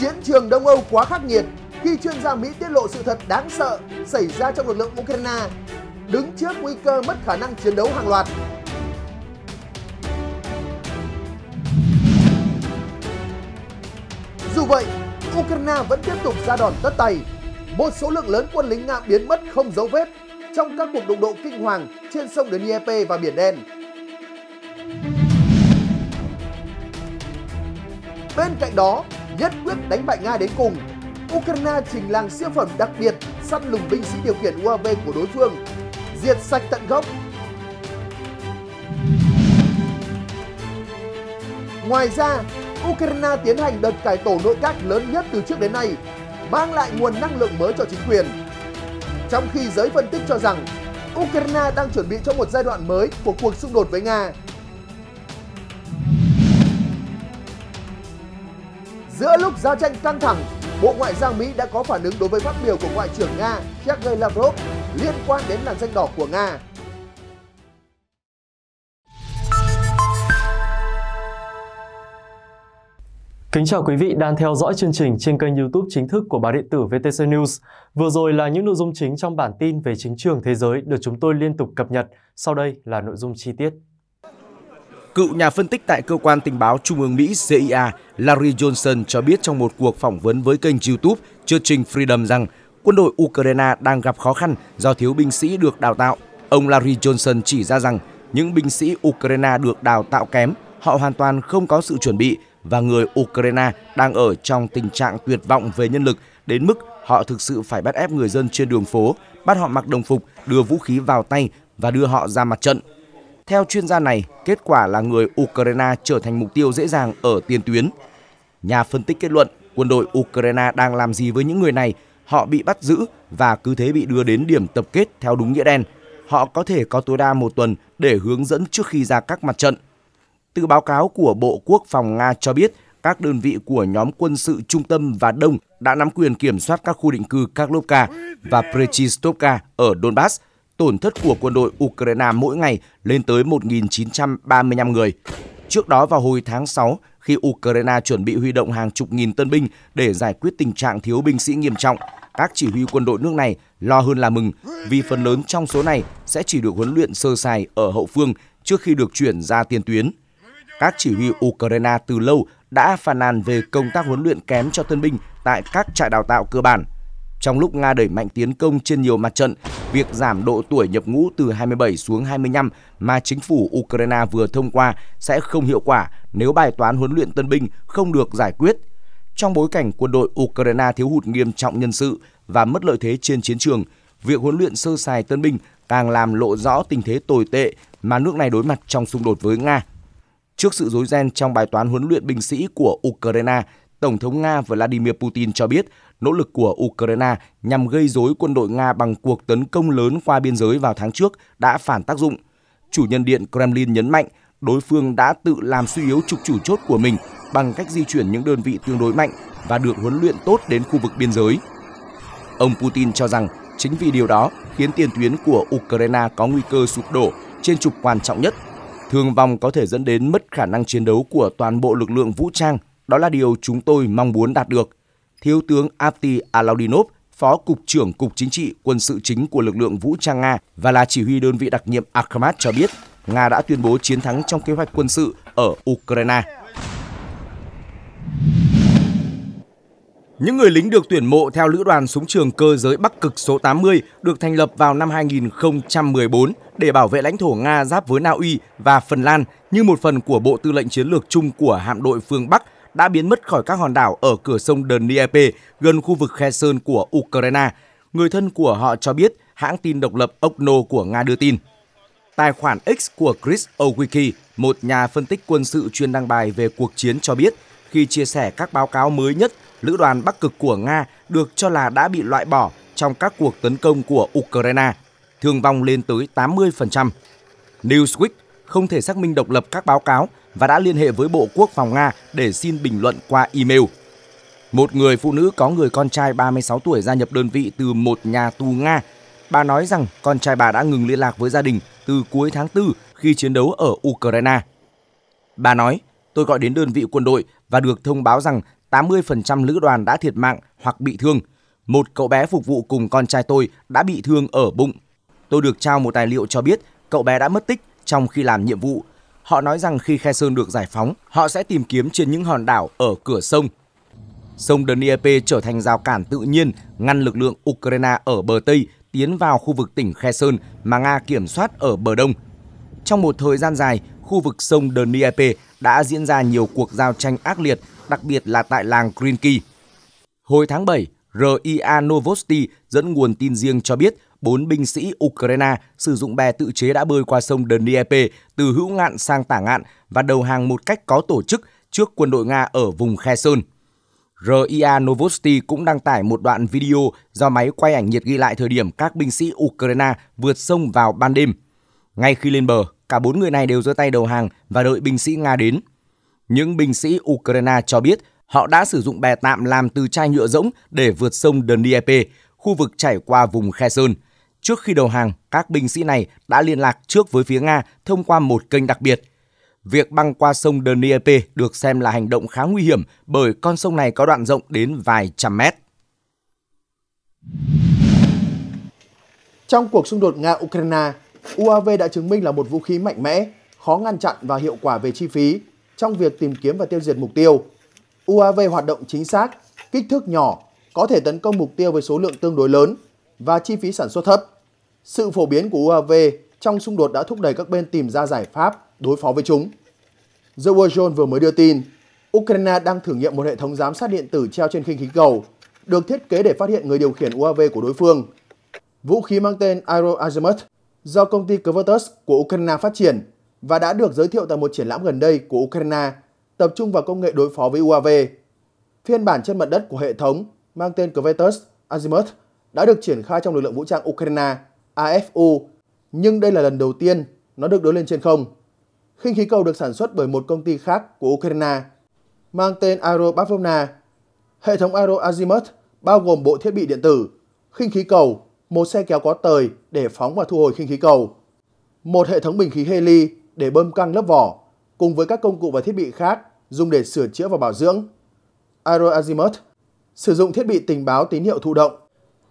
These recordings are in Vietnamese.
Chiến trường Đông Âu quá khắc nghiệt khi chuyên gia Mỹ tiết lộ sự thật đáng sợ xảy ra trong lực lượng Ukraine, đứng trước nguy cơ mất khả năng chiến đấu hàng loạt. Dù vậy, Ukraine vẫn tiếp tục ra đòn tất tay. Một số lượng lớn quân lính Nga biến mất không dấu vết trong các cuộc đụng độ kinh hoàng trên sông Dnieper và Biển Đen. Bên cạnh đó, nhất quyết đánh bại Nga đến cùng. Ukraine trình làng siêu phẩm đặc biệt săn lùng binh sĩ điều khiển UAV của đối phương, diệt sạch tận gốc. Ngoài ra, Ukraine tiến hành đợt cải tổ nội các lớn nhất từ trước đến nay, mang lại nguồn năng lượng mới cho chính quyền. Trong khi giới phân tích cho rằng, Ukraine đang chuẩn bị cho một giai đoạn mới của cuộc xung đột với Nga Giữa lúc giao tranh căng thẳng, Bộ Ngoại giao Mỹ đã có phản ứng đối với phát biểu của Ngoại trưởng Nga Sergei Lavrov liên quan đến làn danh đỏ của Nga. Kính chào quý vị đang theo dõi chương trình trên kênh YouTube chính thức của báo điện tử VTC News. Vừa rồi là những nội dung chính trong bản tin về chính trường thế giới được chúng tôi liên tục cập nhật. Sau đây là nội dung chi tiết. Cựu nhà phân tích tại cơ quan tình báo Trung ương Mỹ CIA Larry Johnson cho biết trong một cuộc phỏng vấn với kênh YouTube chương trình Freedom rằng quân đội Ukraine đang gặp khó khăn do thiếu binh sĩ được đào tạo. Ông Larry Johnson chỉ ra rằng những binh sĩ Ukraine được đào tạo kém, họ hoàn toàn không có sự chuẩn bị và người Ukraine đang ở trong tình trạng tuyệt vọng về nhân lực đến mức họ thực sự phải bắt ép người dân trên đường phố, bắt họ mặc đồng phục, đưa vũ khí vào tay và đưa họ ra mặt trận. Theo chuyên gia này, kết quả là người Ukraine trở thành mục tiêu dễ dàng ở tiền tuyến. Nhà phân tích kết luận, quân đội Ukraine đang làm gì với những người này? Họ bị bắt giữ và cứ thế bị đưa đến điểm tập kết theo đúng nghĩa đen. Họ có thể có tối đa một tuần để hướng dẫn trước khi ra các mặt trận. Từ báo cáo của Bộ Quốc phòng Nga cho biết, các đơn vị của nhóm quân sự Trung tâm và Đông đã nắm quyền kiểm soát các khu định cư Karlovka và Prechistovka ở Donbass – tổn thất của quân đội Ukraine mỗi ngày lên tới 1.935 người. Trước đó vào hồi tháng 6, khi Ukraine chuẩn bị huy động hàng chục nghìn tân binh để giải quyết tình trạng thiếu binh sĩ nghiêm trọng, các chỉ huy quân đội nước này lo hơn là mừng vì phần lớn trong số này sẽ chỉ được huấn luyện sơ sài ở hậu phương trước khi được chuyển ra tiền tuyến. Các chỉ huy Ukraine từ lâu đã phàn nàn về công tác huấn luyện kém cho tân binh tại các trại đào tạo cơ bản – trong lúc Nga đẩy mạnh tiến công trên nhiều mặt trận, việc giảm độ tuổi nhập ngũ từ 27 xuống 25 mà chính phủ Ukraine vừa thông qua sẽ không hiệu quả nếu bài toán huấn luyện tân binh không được giải quyết. Trong bối cảnh quân đội Ukraine thiếu hụt nghiêm trọng nhân sự và mất lợi thế trên chiến trường, việc huấn luyện sơ sài tân binh càng làm lộ rõ tình thế tồi tệ mà nước này đối mặt trong xung đột với Nga. Trước sự rối ren trong bài toán huấn luyện binh sĩ của Ukraine, Tổng thống Nga Vladimir Putin cho biết nỗ lực của Ukraine nhằm gây rối quân đội Nga bằng cuộc tấn công lớn qua biên giới vào tháng trước đã phản tác dụng. Chủ nhân điện Kremlin nhấn mạnh đối phương đã tự làm suy yếu trục chủ chốt của mình bằng cách di chuyển những đơn vị tương đối mạnh và được huấn luyện tốt đến khu vực biên giới. Ông Putin cho rằng chính vì điều đó khiến tiền tuyến của Ukraine có nguy cơ sụp đổ trên trục quan trọng nhất. Thương vong có thể dẫn đến mất khả năng chiến đấu của toàn bộ lực lượng vũ trang, đó là điều chúng tôi mong muốn đạt được. Thiếu tướng Afti Alaudinov, Phó Cục trưởng Cục Chính trị Quân sự chính của lực lượng vũ trang Nga và là chỉ huy đơn vị đặc nhiệm Akhmat cho biết, Nga đã tuyên bố chiến thắng trong kế hoạch quân sự ở Ukraine. Những người lính được tuyển mộ theo Lữ đoàn Súng trường Cơ giới Bắc Cực số 80 được thành lập vào năm 2014 để bảo vệ lãnh thổ Nga giáp với Na Uy và Phần Lan như một phần của Bộ Tư lệnh Chiến lược Chung của Hạm đội phương Bắc – đã biến mất khỏi các hòn đảo ở cửa sông Dnieper gần khu vực khe sơn của Ukraine. Người thân của họ cho biết hãng tin độc lập Okno của Nga đưa tin. Tài khoản X của Chris Owiki, một nhà phân tích quân sự chuyên đăng bài về cuộc chiến cho biết, khi chia sẻ các báo cáo mới nhất, lữ đoàn Bắc Cực của Nga được cho là đã bị loại bỏ trong các cuộc tấn công của Ukraine, thương vong lên tới 80%. Newsweek không thể xác minh độc lập các báo cáo và đã liên hệ với Bộ Quốc phòng Nga để xin bình luận qua email. Một người phụ nữ có người con trai 36 tuổi gia nhập đơn vị từ một nhà tù Nga. Bà nói rằng con trai bà đã ngừng liên lạc với gia đình từ cuối tháng 4 khi chiến đấu ở Ukraine. Bà nói, tôi gọi đến đơn vị quân đội và được thông báo rằng 80% lữ đoàn đã thiệt mạng hoặc bị thương. Một cậu bé phục vụ cùng con trai tôi đã bị thương ở bụng. Tôi được trao một tài liệu cho biết cậu bé đã mất tích trong khi làm nhiệm vụ Họ nói rằng khi Khe Sơn được giải phóng, họ sẽ tìm kiếm trên những hòn đảo ở cửa sông. Sông Dnieper trở thành rào cản tự nhiên ngăn lực lượng Ukraine ở bờ Tây tiến vào khu vực tỉnh Khe Sơn mà Nga kiểm soát ở bờ Đông. Trong một thời gian dài, khu vực sông Dnieper đã diễn ra nhiều cuộc giao tranh ác liệt, đặc biệt là tại làng Krinky. Hồi tháng 7, RIA Novosti dẫn nguồn tin riêng cho biết bốn binh sĩ Ukraine sử dụng bè tự chế đã bơi qua sông Dnieper từ hữu ngạn sang tả ngạn và đầu hàng một cách có tổ chức trước quân đội Nga ở vùng Kherson. RIA Novosti cũng đăng tải một đoạn video do máy quay ảnh nhiệt ghi lại thời điểm các binh sĩ Ukraine vượt sông vào ban đêm. Ngay khi lên bờ, cả bốn người này đều giơ tay đầu hàng và đợi binh sĩ Nga đến. Những binh sĩ Ukraine cho biết họ đã sử dụng bè tạm làm từ chai nhựa rỗng để vượt sông Dnieper, khu vực chảy qua vùng Kherson. Trước khi đầu hàng, các binh sĩ này đã liên lạc trước với phía Nga thông qua một kênh đặc biệt. Việc băng qua sông Dnieper được xem là hành động khá nguy hiểm bởi con sông này có đoạn rộng đến vài trăm mét. Trong cuộc xung đột Nga-Ukraine, UAV đã chứng minh là một vũ khí mạnh mẽ, khó ngăn chặn và hiệu quả về chi phí trong việc tìm kiếm và tiêu diệt mục tiêu. UAV hoạt động chính xác, kích thước nhỏ, có thể tấn công mục tiêu với số lượng tương đối lớn và chi phí sản xuất thấp. Sự phổ biến của UAV trong xung đột đã thúc đẩy các bên tìm ra giải pháp đối phó với chúng. The Wall Journal vừa mới đưa tin, Ukraine đang thử nghiệm một hệ thống giám sát điện tử treo trên khinh khí cầu, được thiết kế để phát hiện người điều khiển UAV của đối phương. Vũ khí mang tên Aero Azimuth do công ty Kvertus của Ukraine phát triển và đã được giới thiệu tại một triển lãm gần đây của Ukraine tập trung vào công nghệ đối phó với UAV. Phiên bản trên mặt đất của hệ thống mang tên Kvertus Azimuth đã được triển khai trong lực lượng vũ trang Ukraine AFU, nhưng đây là lần đầu tiên nó được đưa lên trên không. Khinh khí cầu được sản xuất bởi một công ty khác của Ukraine mang tên Aero Bavovna. Hệ thống Aero Azimuth bao gồm bộ thiết bị điện tử, khinh khí cầu, một xe kéo có tời để phóng và thu hồi khinh khí cầu, một hệ thống bình khí heli để bơm căng lớp vỏ, cùng với các công cụ và thiết bị khác dùng để sửa chữa và bảo dưỡng. Aero Azimuth sử dụng thiết bị tình báo tín hiệu thụ động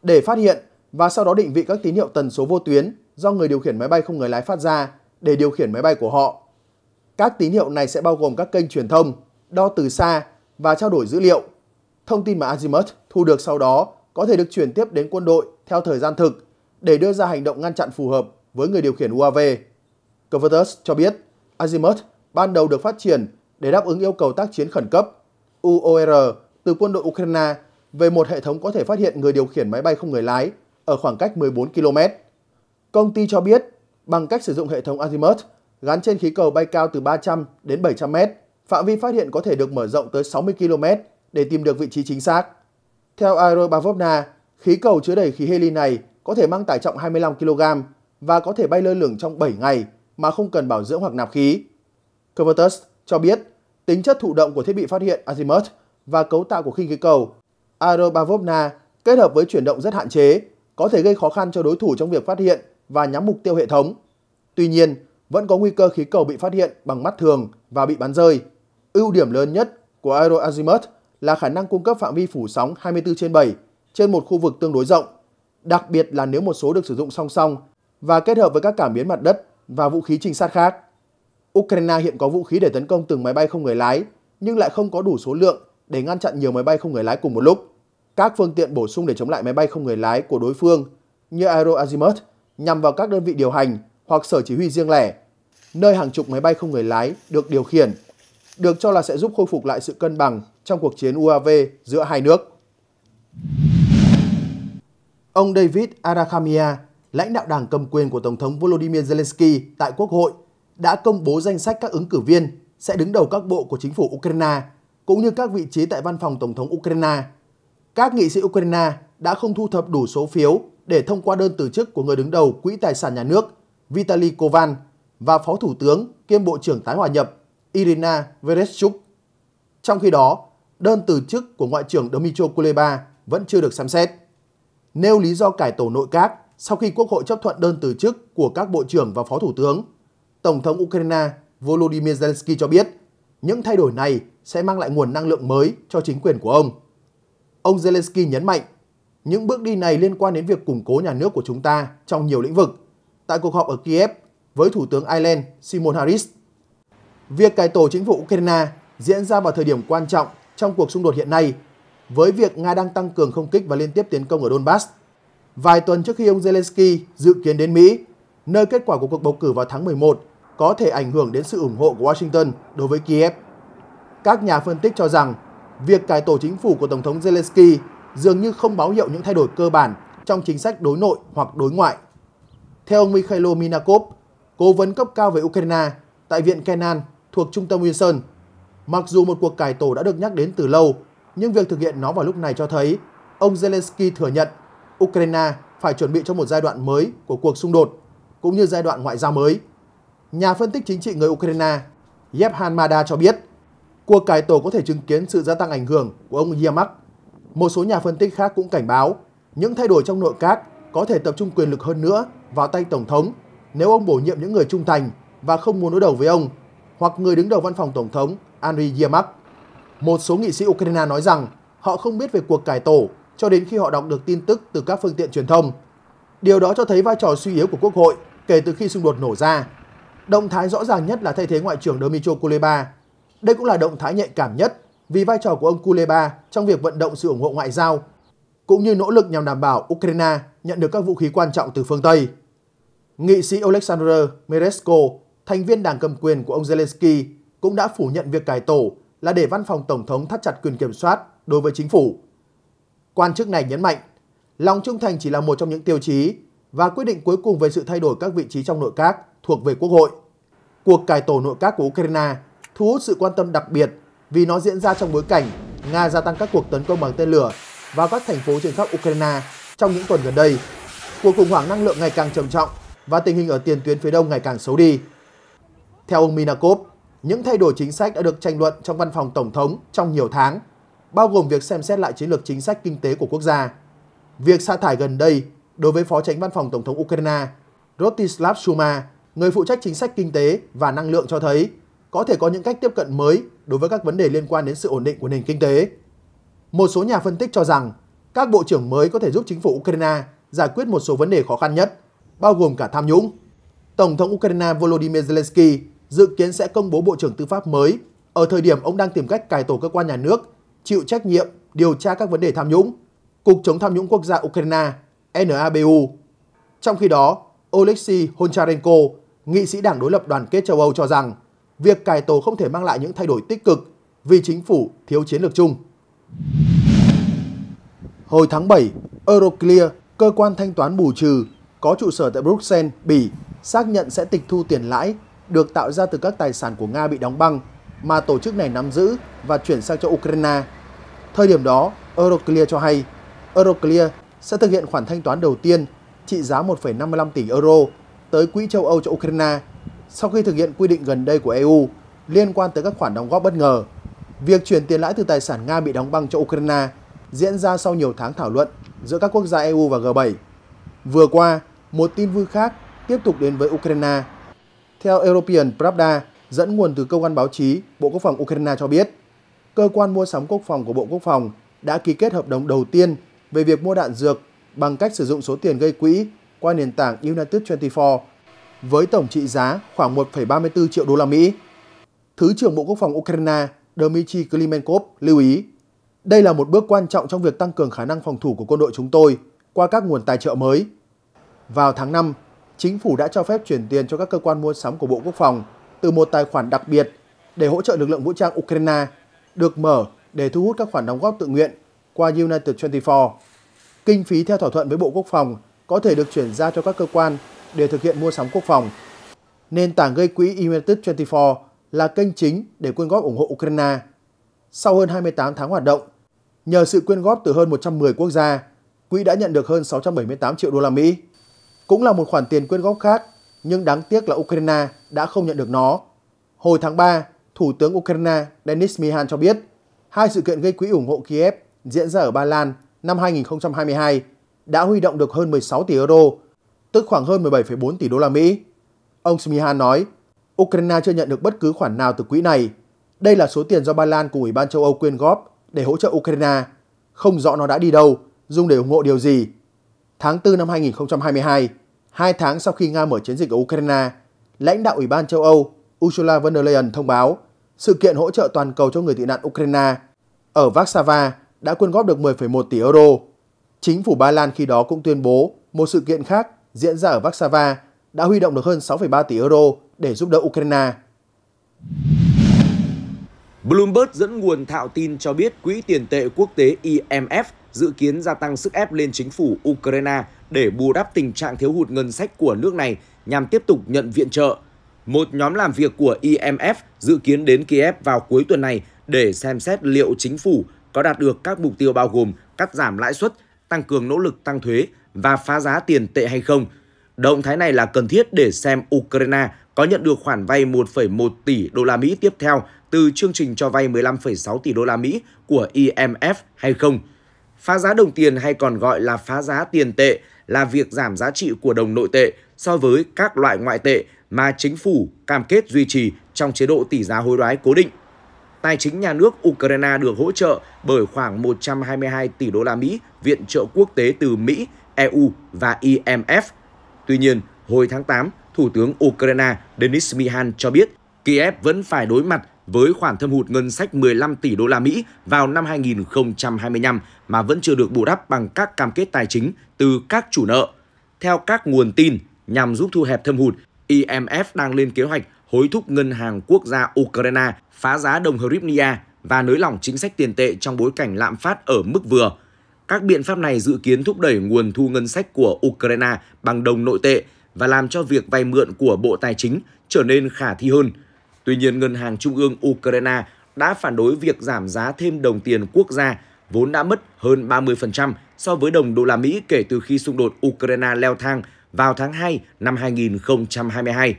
để phát hiện và sau đó định vị các tín hiệu tần số vô tuyến do người điều khiển máy bay không người lái phát ra để điều khiển máy bay của họ. Các tín hiệu này sẽ bao gồm các kênh truyền thông, đo từ xa và trao đổi dữ liệu. Thông tin mà Azimuth thu được sau đó có thể được chuyển tiếp đến quân đội theo thời gian thực để đưa ra hành động ngăn chặn phù hợp với người điều khiển UAV. Covertus cho biết Azimuth ban đầu được phát triển để đáp ứng yêu cầu tác chiến khẩn cấp UOR từ quân đội Ukraine về một hệ thống có thể phát hiện người điều khiển máy bay không người lái ở khoảng cách 14 km. Công ty cho biết, bằng cách sử dụng hệ thống Azimuth gắn trên khí cầu bay cao từ 300 đến 700 m, phạm vi phát hiện có thể được mở rộng tới 60 km để tìm được vị trí chính xác. Theo Aerobavovna, khí cầu chứa đầy khí heli này có thể mang tải trọng 25 kg và có thể bay lơ lửng trong 7 ngày mà không cần bảo dưỡng hoặc nạp khí. Covertus cho biết, tính chất thụ động của thiết bị phát hiện azimuth và cấu tạo của khinh khí cầu Arobavovna kết hợp với chuyển động rất hạn chế, có thể gây khó khăn cho đối thủ trong việc phát hiện và nhắm mục tiêu hệ thống. Tuy nhiên, vẫn có nguy cơ khí cầu bị phát hiện bằng mắt thường và bị bắn rơi. Ưu điểm lớn nhất của Aero Azimuth là khả năng cung cấp phạm vi phủ sóng 24 trên 7 trên một khu vực tương đối rộng, đặc biệt là nếu một số được sử dụng song song và kết hợp với các cảm biến mặt đất và vũ khí trinh sát khác. Ukraine hiện có vũ khí để tấn công từng máy bay không người lái, nhưng lại không có đủ số lượng để ngăn chặn nhiều máy bay không người lái cùng một lúc các phương tiện bổ sung để chống lại máy bay không người lái của đối phương như Aero Azimuth nhằm vào các đơn vị điều hành hoặc sở chỉ huy riêng lẻ, nơi hàng chục máy bay không người lái được điều khiển, được cho là sẽ giúp khôi phục lại sự cân bằng trong cuộc chiến UAV giữa hai nước. Ông David arakamia lãnh đạo đảng cầm quyền của Tổng thống Volodymyr Zelensky tại Quốc hội, đã công bố danh sách các ứng cử viên sẽ đứng đầu các bộ của chính phủ Ukraine, cũng như các vị trí tại văn phòng Tổng thống Ukraine – các nghị sĩ Ukraine đã không thu thập đủ số phiếu để thông qua đơn từ chức của người đứng đầu Quỹ Tài sản Nhà nước Vitaly Kovan và Phó Thủ tướng kiêm Bộ trưởng Tái hòa nhập Irina Vereshchuk. Trong khi đó, đơn từ chức của Ngoại trưởng Dmytro Kuleba vẫn chưa được xem xét. Nêu lý do cải tổ nội các sau khi Quốc hội chấp thuận đơn từ chức của các Bộ trưởng và Phó Thủ tướng, Tổng thống Ukraine Volodymyr Zelensky cho biết những thay đổi này sẽ mang lại nguồn năng lượng mới cho chính quyền của ông. Ông Zelensky nhấn mạnh, những bước đi này liên quan đến việc củng cố nhà nước của chúng ta trong nhiều lĩnh vực. Tại cuộc họp ở Kiev với Thủ tướng Ireland Simon Harris, việc cải tổ chính phủ Ukraine diễn ra vào thời điểm quan trọng trong cuộc xung đột hiện nay với việc Nga đang tăng cường không kích và liên tiếp tiến công ở Donbass. Vài tuần trước khi ông Zelensky dự kiến đến Mỹ, nơi kết quả của cuộc bầu cử vào tháng 11 có thể ảnh hưởng đến sự ủng hộ của Washington đối với Kiev. Các nhà phân tích cho rằng việc cải tổ chính phủ của Tổng thống Zelensky dường như không báo hiệu những thay đổi cơ bản trong chính sách đối nội hoặc đối ngoại. Theo ông Mikhailo Minakov, cố vấn cấp cao về Ukraine tại Viện Kenan thuộc Trung tâm Wilson, mặc dù một cuộc cải tổ đã được nhắc đến từ lâu, nhưng việc thực hiện nó vào lúc này cho thấy ông Zelensky thừa nhận Ukraine phải chuẩn bị cho một giai đoạn mới của cuộc xung đột, cũng như giai đoạn ngoại giao mới. Nhà phân tích chính trị người Ukraine Yevhan Mada cho biết, cuộc cải tổ có thể chứng kiến sự gia tăng ảnh hưởng của ông Yamak. Một số nhà phân tích khác cũng cảnh báo những thay đổi trong nội các có thể tập trung quyền lực hơn nữa vào tay Tổng thống nếu ông bổ nhiệm những người trung thành và không muốn đối đầu với ông hoặc người đứng đầu văn phòng Tổng thống Andriy Yermak. Một số nghị sĩ Ukraine nói rằng họ không biết về cuộc cải tổ cho đến khi họ đọc được tin tức từ các phương tiện truyền thông. Điều đó cho thấy vai trò suy yếu của Quốc hội kể từ khi xung đột nổ ra. Động thái rõ ràng nhất là thay thế Ngoại trưởng Dmytro Kuleba đây cũng là động thái nhạy cảm nhất vì vai trò của ông Kuleba trong việc vận động sự ủng hộ ngoại giao, cũng như nỗ lực nhằm đảm bảo Ukraine nhận được các vũ khí quan trọng từ phương Tây. Nghị sĩ Oleksandr Meresko, thành viên đảng cầm quyền của ông Zelensky, cũng đã phủ nhận việc cải tổ là để văn phòng Tổng thống thắt chặt quyền kiểm soát đối với chính phủ. Quan chức này nhấn mạnh, lòng trung thành chỉ là một trong những tiêu chí và quyết định cuối cùng về sự thay đổi các vị trí trong nội các thuộc về Quốc hội. Cuộc cải tổ nội các của Ukraine thu hút sự quan tâm đặc biệt vì nó diễn ra trong bối cảnh Nga gia tăng các cuộc tấn công bằng tên lửa vào các thành phố trên khắp Ukraine trong những tuần gần đây. Cuộc khủng hoảng năng lượng ngày càng trầm trọng và tình hình ở tiền tuyến phía đông ngày càng xấu đi. Theo ông Minakov, những thay đổi chính sách đã được tranh luận trong văn phòng Tổng thống trong nhiều tháng, bao gồm việc xem xét lại chiến lược chính sách kinh tế của quốc gia. Việc sa thải gần đây đối với Phó tránh văn phòng Tổng thống Ukraine Rotislav Shuma, người phụ trách chính sách kinh tế và năng lượng cho thấy có thể có những cách tiếp cận mới đối với các vấn đề liên quan đến sự ổn định của nền kinh tế. Một số nhà phân tích cho rằng các bộ trưởng mới có thể giúp chính phủ Ukraine giải quyết một số vấn đề khó khăn nhất, bao gồm cả tham nhũng. Tổng thống Ukraine Volodymyr Zelensky dự kiến sẽ công bố bộ trưởng tư pháp mới ở thời điểm ông đang tìm cách cải tổ cơ quan nhà nước, chịu trách nhiệm điều tra các vấn đề tham nhũng. Cục chống tham nhũng quốc gia Ukraine NABU. Trong khi đó, Oleksiy Honcharenko, nghị sĩ đảng đối lập đoàn kết châu Âu cho rằng việc cải tổ không thể mang lại những thay đổi tích cực vì chính phủ thiếu chiến lược chung. Hồi tháng 7, Euroclear, cơ quan thanh toán bù trừ, có trụ sở tại Bruxelles, Bỉ, xác nhận sẽ tịch thu tiền lãi được tạo ra từ các tài sản của Nga bị đóng băng mà tổ chức này nắm giữ và chuyển sang cho Ukraine. Thời điểm đó, Euroclear cho hay Euroclear sẽ thực hiện khoản thanh toán đầu tiên trị giá 1,55 tỷ euro tới Quỹ châu Âu cho Ukraine sau khi thực hiện quy định gần đây của EU liên quan tới các khoản đóng góp bất ngờ, việc chuyển tiền lãi từ tài sản Nga bị đóng băng cho Ukraine diễn ra sau nhiều tháng thảo luận giữa các quốc gia EU và G7. Vừa qua, một tin vui khác tiếp tục đến với Ukraine. Theo European Pravda, dẫn nguồn từ cơ quan báo chí Bộ Quốc phòng Ukraine cho biết, cơ quan mua sắm quốc phòng của Bộ Quốc phòng đã ký kết hợp đồng đầu tiên về việc mua đạn dược bằng cách sử dụng số tiền gây quỹ qua nền tảng United 24 với tổng trị giá khoảng 1,34 triệu đô la Mỹ. Thứ trưởng Bộ Quốc phòng Ukraine Dmitry Klimenkov lưu ý, đây là một bước quan trọng trong việc tăng cường khả năng phòng thủ của quân đội chúng tôi qua các nguồn tài trợ mới. Vào tháng 5, chính phủ đã cho phép chuyển tiền cho các cơ quan mua sắm của Bộ Quốc phòng từ một tài khoản đặc biệt để hỗ trợ lực lượng vũ trang Ukraine, được mở để thu hút các khoản đóng góp tự nguyện qua United 24. Kinh phí theo thỏa thuận với Bộ Quốc phòng có thể được chuyển ra cho các cơ quan để thực hiện mua sắm quốc phòng. Nền tảng gây quỹ United 24 là kênh chính để quyên góp ủng hộ Ukraine. Sau hơn 28 tháng hoạt động, nhờ sự quyên góp từ hơn 110 quốc gia, quỹ đã nhận được hơn 678 triệu đô la Mỹ. Cũng là một khoản tiền quyên góp khác, nhưng đáng tiếc là Ukraine đã không nhận được nó. Hồi tháng 3, Thủ tướng Ukraine Denis Mihan cho biết, hai sự kiện gây quỹ ủng hộ Kiev diễn ra ở Ba Lan năm 2022 đã huy động được hơn 16 tỷ euro, tức khoảng hơn 17,4 tỷ đô la Mỹ. Ông Smihan nói, Ukraine chưa nhận được bất cứ khoản nào từ quỹ này. Đây là số tiền do Ba Lan cùng Ủy ban châu Âu quyên góp để hỗ trợ Ukraine. Không rõ nó đã đi đâu, dùng để ủng hộ điều gì. Tháng 4 năm 2022, hai tháng sau khi Nga mở chiến dịch ở Ukraine, lãnh đạo Ủy ban châu Âu Ursula von der Leyen thông báo sự kiện hỗ trợ toàn cầu cho người tị nạn Ukraine ở Warsaw đã quyên góp được 10,1 tỷ euro. Chính phủ Ba Lan khi đó cũng tuyên bố một sự kiện khác diễn ra ở Warsaw đã huy động được hơn 6,3 tỷ euro để giúp đỡ Ukraine. Bloomberg dẫn nguồn thạo tin cho biết Quỹ tiền tệ quốc tế IMF dự kiến gia tăng sức ép lên chính phủ Ukraine để bù đắp tình trạng thiếu hụt ngân sách của nước này nhằm tiếp tục nhận viện trợ. Một nhóm làm việc của IMF dự kiến đến Kiev vào cuối tuần này để xem xét liệu chính phủ có đạt được các mục tiêu bao gồm cắt giảm lãi suất, tăng cường nỗ lực tăng thuế và phá giá tiền tệ hay không. Động thái này là cần thiết để xem Ukraine có nhận được khoản vay 1,1 tỷ đô la Mỹ tiếp theo từ chương trình cho vay 15,6 tỷ đô la Mỹ của IMF e hay không. Phá giá đồng tiền hay còn gọi là phá giá tiền tệ là việc giảm giá trị của đồng nội tệ so với các loại ngoại tệ mà chính phủ cam kết duy trì trong chế độ tỷ giá hối đoái cố định. Tài chính nhà nước Ukraine được hỗ trợ bởi khoảng 122 tỷ đô la Mỹ viện trợ quốc tế từ Mỹ EU và IMF. Tuy nhiên, hồi tháng 8, Thủ tướng Ukraine Denis Mihan cho biết Kiev vẫn phải đối mặt với khoản thâm hụt ngân sách 15 tỷ đô la Mỹ vào năm 2025 mà vẫn chưa được bù đắp bằng các cam kết tài chính từ các chủ nợ. Theo các nguồn tin, nhằm giúp thu hẹp thâm hụt, IMF đang lên kế hoạch hối thúc Ngân hàng Quốc gia Ukraine phá giá đồng hryvnia và nới lỏng chính sách tiền tệ trong bối cảnh lạm phát ở mức vừa – các biện pháp này dự kiến thúc đẩy nguồn thu ngân sách của Ukraine bằng đồng nội tệ và làm cho việc vay mượn của Bộ Tài chính trở nên khả thi hơn. Tuy nhiên, Ngân hàng Trung ương Ukraine đã phản đối việc giảm giá thêm đồng tiền quốc gia vốn đã mất hơn 30% so với đồng đô la Mỹ kể từ khi xung đột Ukraine leo thang vào tháng 2 năm 2022.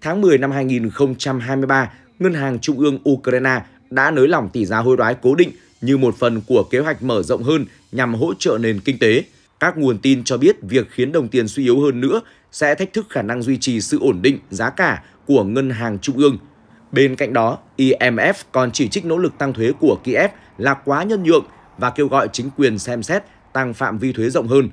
Tháng 10 năm 2023, Ngân hàng Trung ương Ukraine đã nới lỏng tỷ giá hối đoái cố định như một phần của kế hoạch mở rộng hơn nhằm hỗ trợ nền kinh tế. Các nguồn tin cho biết việc khiến đồng tiền suy yếu hơn nữa sẽ thách thức khả năng duy trì sự ổn định giá cả của ngân hàng trung ương. Bên cạnh đó, IMF e còn chỉ trích nỗ lực tăng thuế của Kiev là quá nhân nhượng và kêu gọi chính quyền xem xét tăng phạm vi thuế rộng hơn.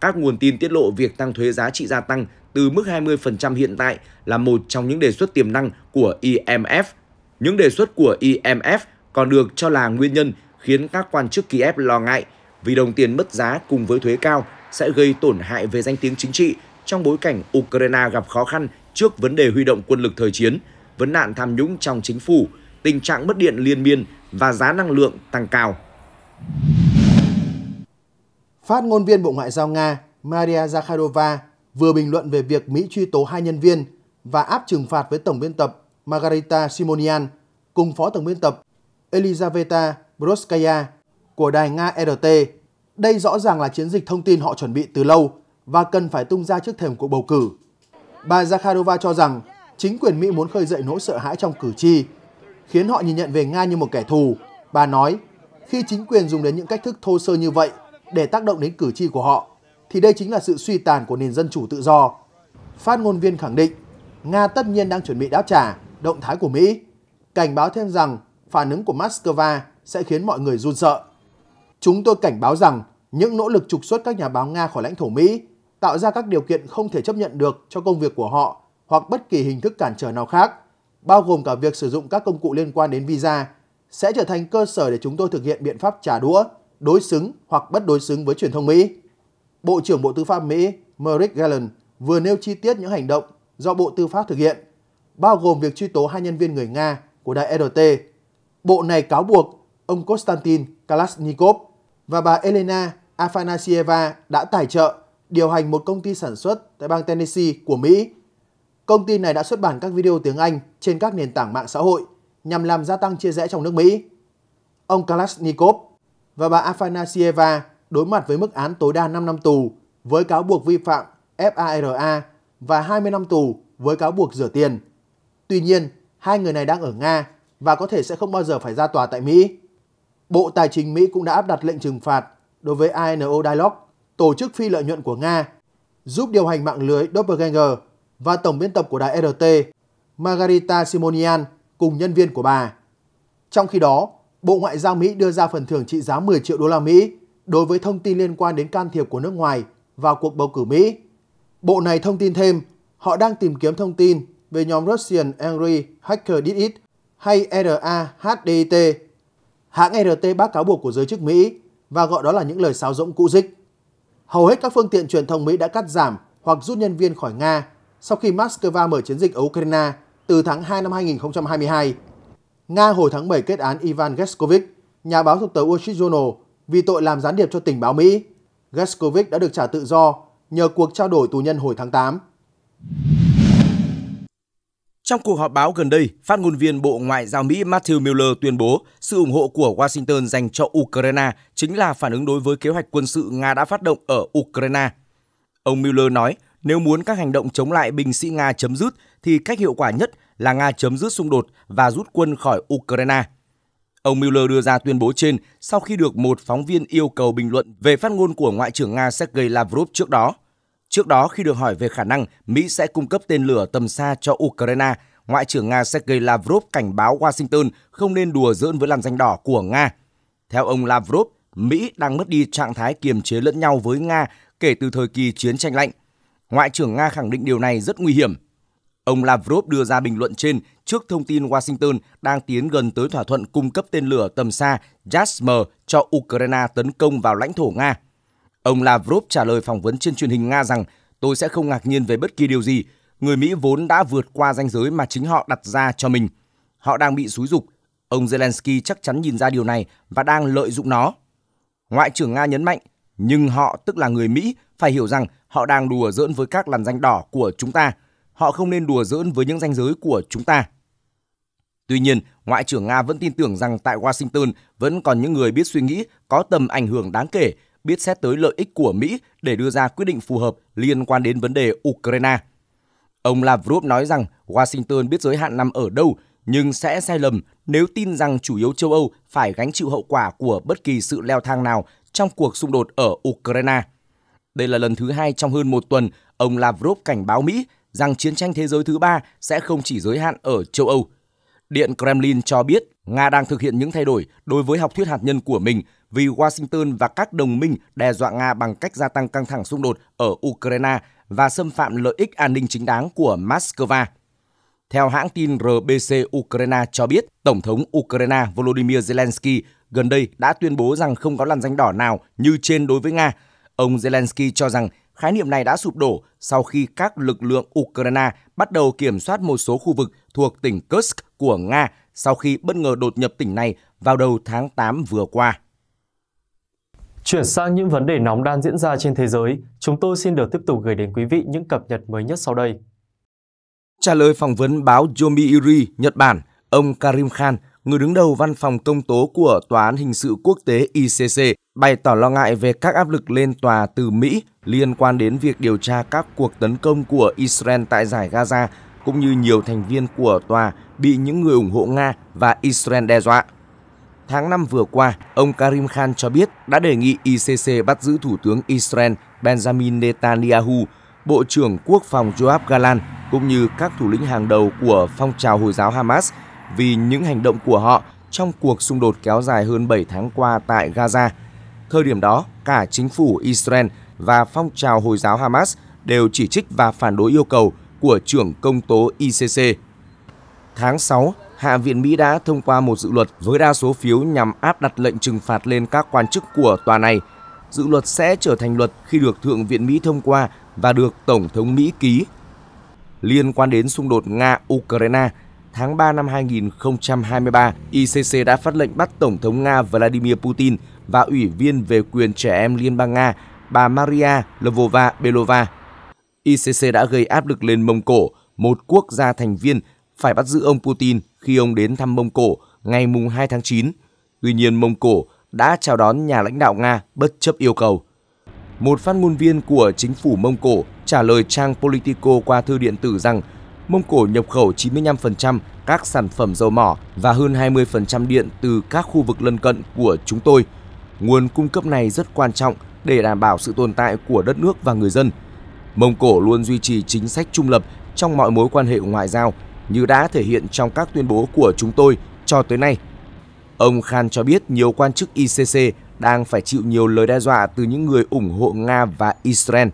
Các nguồn tin tiết lộ việc tăng thuế giá trị gia tăng từ mức 20% hiện tại là một trong những đề xuất tiềm năng của IMF. E những đề xuất của IMF e còn được cho là nguyên nhân khiến các quan chức Kiev lo ngại vì đồng tiền mất giá cùng với thuế cao sẽ gây tổn hại về danh tiếng chính trị trong bối cảnh Ukraine gặp khó khăn trước vấn đề huy động quân lực thời chiến, vấn nạn tham nhũng trong chính phủ, tình trạng mất điện liên miên và giá năng lượng tăng cao. Phát ngôn viên Bộ Ngoại giao Nga Maria Zakharova vừa bình luận về việc Mỹ truy tố hai nhân viên và áp trừng phạt với Tổng biên tập Margarita Simonian cùng Phó Tổng biên tập Elizaveta Broskaya của đài Nga RT. Đây rõ ràng là chiến dịch thông tin họ chuẩn bị từ lâu và cần phải tung ra trước thềm cuộc bầu cử. Bà Zakharova cho rằng chính quyền Mỹ muốn khơi dậy nỗi sợ hãi trong cử tri, khiến họ nhìn nhận về Nga như một kẻ thù. Bà nói, khi chính quyền dùng đến những cách thức thô sơ như vậy để tác động đến cử tri của họ, thì đây chính là sự suy tàn của nền dân chủ tự do. Phát ngôn viên khẳng định, Nga tất nhiên đang chuẩn bị đáp trả động thái của Mỹ, cảnh báo thêm rằng phản ứng của Moscow sẽ khiến mọi người run sợ. Chúng tôi cảnh báo rằng những nỗ lực trục xuất các nhà báo Nga khỏi lãnh thổ Mỹ tạo ra các điều kiện không thể chấp nhận được cho công việc của họ hoặc bất kỳ hình thức cản trở nào khác, bao gồm cả việc sử dụng các công cụ liên quan đến visa, sẽ trở thành cơ sở để chúng tôi thực hiện biện pháp trả đũa, đối xứng hoặc bất đối xứng với truyền thông Mỹ. Bộ trưởng Bộ Tư pháp Mỹ Merrick Garland vừa nêu chi tiết những hành động do Bộ Tư pháp thực hiện, bao gồm việc truy tố hai nhân viên người Nga của đài RT. Bộ này cáo buộc ông Konstantin Kalashnikov và bà Elena Afanasieva đã tài trợ, điều hành một công ty sản xuất tại bang Tennessee của Mỹ. Công ty này đã xuất bản các video tiếng Anh trên các nền tảng mạng xã hội nhằm làm gia tăng chia rẽ trong nước Mỹ. Ông Kalashnikov và bà Afanasieva đối mặt với mức án tối đa 5 năm tù với cáo buộc vi phạm FARA và 20 năm tù với cáo buộc rửa tiền. Tuy nhiên, hai người này đang ở Nga và có thể sẽ không bao giờ phải ra tòa tại Mỹ. Bộ Tài chính Mỹ cũng đã áp đặt lệnh trừng phạt đối với INO Dialog, tổ chức phi lợi nhuận của Nga, giúp điều hành mạng lưới Doppelganger và tổng biên tập của đài e RT Margarita Simonian cùng nhân viên của bà. Trong khi đó, Bộ Ngoại giao Mỹ đưa ra phần thưởng trị giá 10 triệu đô la Mỹ đối với thông tin liên quan đến can thiệp của nước ngoài vào cuộc bầu cử Mỹ. Bộ này thông tin thêm, họ đang tìm kiếm thông tin về nhóm Russian Angry Hacker Did It hay RAHDIT Hãng RT bác cáo buộc của giới chức Mỹ và gọi đó là những lời sáo rỗng cũ dích. Hầu hết các phương tiện truyền thông Mỹ đã cắt giảm hoặc rút nhân viên khỏi Nga sau khi Moscow mở chiến dịch ở Ukraine từ tháng 2 năm 2022. Nga hồi tháng 7 kết án Ivan Geskovich, nhà báo thuộc tờ Wall Street Journal, vì tội làm gián điệp cho tình báo Mỹ. Geskovich đã được trả tự do nhờ cuộc trao đổi tù nhân hồi tháng 8. Trong cuộc họp báo gần đây, phát ngôn viên Bộ Ngoại giao Mỹ Matthew Miller tuyên bố sự ủng hộ của Washington dành cho Ukraine chính là phản ứng đối với kế hoạch quân sự Nga đã phát động ở Ukraine. Ông Miller nói, nếu muốn các hành động chống lại binh sĩ Nga chấm dứt thì cách hiệu quả nhất là Nga chấm dứt xung đột và rút quân khỏi Ukraine. Ông Miller đưa ra tuyên bố trên sau khi được một phóng viên yêu cầu bình luận về phát ngôn của Ngoại trưởng Nga Sergei Lavrov trước đó – Trước đó, khi được hỏi về khả năng Mỹ sẽ cung cấp tên lửa tầm xa cho Ukraine, Ngoại trưởng Nga Sergei Lavrov cảnh báo Washington không nên đùa giỡn với làn danh đỏ của Nga. Theo ông Lavrov, Mỹ đang mất đi trạng thái kiềm chế lẫn nhau với Nga kể từ thời kỳ chiến tranh lạnh. Ngoại trưởng Nga khẳng định điều này rất nguy hiểm. Ông Lavrov đưa ra bình luận trên trước thông tin Washington đang tiến gần tới thỏa thuận cung cấp tên lửa tầm xa JASM cho Ukraine tấn công vào lãnh thổ Nga. Ông Lavrov trả lời phỏng vấn trên truyền hình Nga rằng tôi sẽ không ngạc nhiên về bất kỳ điều gì. Người Mỹ vốn đã vượt qua ranh giới mà chính họ đặt ra cho mình. Họ đang bị xúi dục. Ông Zelensky chắc chắn nhìn ra điều này và đang lợi dụng nó. Ngoại trưởng Nga nhấn mạnh, nhưng họ tức là người Mỹ phải hiểu rằng họ đang đùa giỡn với các làn danh đỏ của chúng ta. Họ không nên đùa giỡn với những ranh giới của chúng ta. Tuy nhiên, Ngoại trưởng Nga vẫn tin tưởng rằng tại Washington vẫn còn những người biết suy nghĩ có tầm ảnh hưởng đáng kể biết xét tới lợi ích của Mỹ để đưa ra quyết định phù hợp liên quan đến vấn đề Ukraine. Ông Lavrov nói rằng Washington biết giới hạn nằm ở đâu nhưng sẽ sai lầm nếu tin rằng chủ yếu châu Âu phải gánh chịu hậu quả của bất kỳ sự leo thang nào trong cuộc xung đột ở Ukraine. Đây là lần thứ hai trong hơn một tuần ông Lavrov cảnh báo Mỹ rằng chiến tranh thế giới thứ ba sẽ không chỉ giới hạn ở châu Âu. Điện Kremlin cho biết Nga đang thực hiện những thay đổi đối với học thuyết hạt nhân của mình vì Washington và các đồng minh đe dọa Nga bằng cách gia tăng căng thẳng xung đột ở Ukraine và xâm phạm lợi ích an ninh chính đáng của Moscow. Theo hãng tin RBC Ukraine cho biết, Tổng thống Ukraine Volodymyr Zelensky gần đây đã tuyên bố rằng không có làn danh đỏ nào như trên đối với Nga. Ông Zelensky cho rằng khái niệm này đã sụp đổ sau khi các lực lượng Ukraine bắt đầu kiểm soát một số khu vực thuộc tỉnh Kursk của Nga sau khi bất ngờ đột nhập tỉnh này vào đầu tháng 8 vừa qua. Chuyển sang những vấn đề nóng đang diễn ra trên thế giới, chúng tôi xin được tiếp tục gửi đến quý vị những cập nhật mới nhất sau đây. Trả lời phỏng vấn báo Yomiuri Nhật Bản, ông Karim Khan, người đứng đầu văn phòng công tố của Tòa án Hình sự Quốc tế ICC, bày tỏ lo ngại về các áp lực lên tòa từ Mỹ liên quan đến việc điều tra các cuộc tấn công của Israel tại giải Gaza, cũng như nhiều thành viên của tòa bị những người ủng hộ Nga và Israel đe dọa tháng 5 vừa qua, ông Karim Khan cho biết đã đề nghị ICC bắt giữ Thủ tướng Israel Benjamin Netanyahu, Bộ trưởng Quốc phòng Joab Galan cũng như các thủ lĩnh hàng đầu của phong trào Hồi giáo Hamas vì những hành động của họ trong cuộc xung đột kéo dài hơn 7 tháng qua tại Gaza. Thời điểm đó, cả chính phủ Israel và phong trào Hồi giáo Hamas đều chỉ trích và phản đối yêu cầu của trưởng công tố ICC. Tháng 6, Hạ viện Mỹ đã thông qua một dự luật với đa số phiếu nhằm áp đặt lệnh trừng phạt lên các quan chức của tòa này. Dự luật sẽ trở thành luật khi được Thượng viện Mỹ thông qua và được Tổng thống Mỹ ký. Liên quan đến xung đột Nga-Ukraine, tháng 3 năm 2023, ICC đã phát lệnh bắt Tổng thống Nga Vladimir Putin và Ủy viên về quyền trẻ em Liên bang Nga, bà Maria Lvova Belova. ICC đã gây áp lực lên Mông Cổ, một quốc gia thành viên, phải bắt giữ ông Putin khi ông đến thăm Mông Cổ ngày 2 tháng 9. Tuy nhiên, Mông Cổ đã chào đón nhà lãnh đạo Nga bất chấp yêu cầu. Một phát ngôn viên của chính phủ Mông Cổ trả lời trang Politico qua thư điện tử rằng Mông Cổ nhập khẩu 95% các sản phẩm dầu mỏ và hơn 20% điện từ các khu vực lân cận của chúng tôi. Nguồn cung cấp này rất quan trọng để đảm bảo sự tồn tại của đất nước và người dân. Mông Cổ luôn duy trì chính sách trung lập trong mọi mối quan hệ ngoại giao như đã thể hiện trong các tuyên bố của chúng tôi cho tới nay. Ông Khan cho biết nhiều quan chức ICC đang phải chịu nhiều lời đe dọa từ những người ủng hộ Nga và Israel.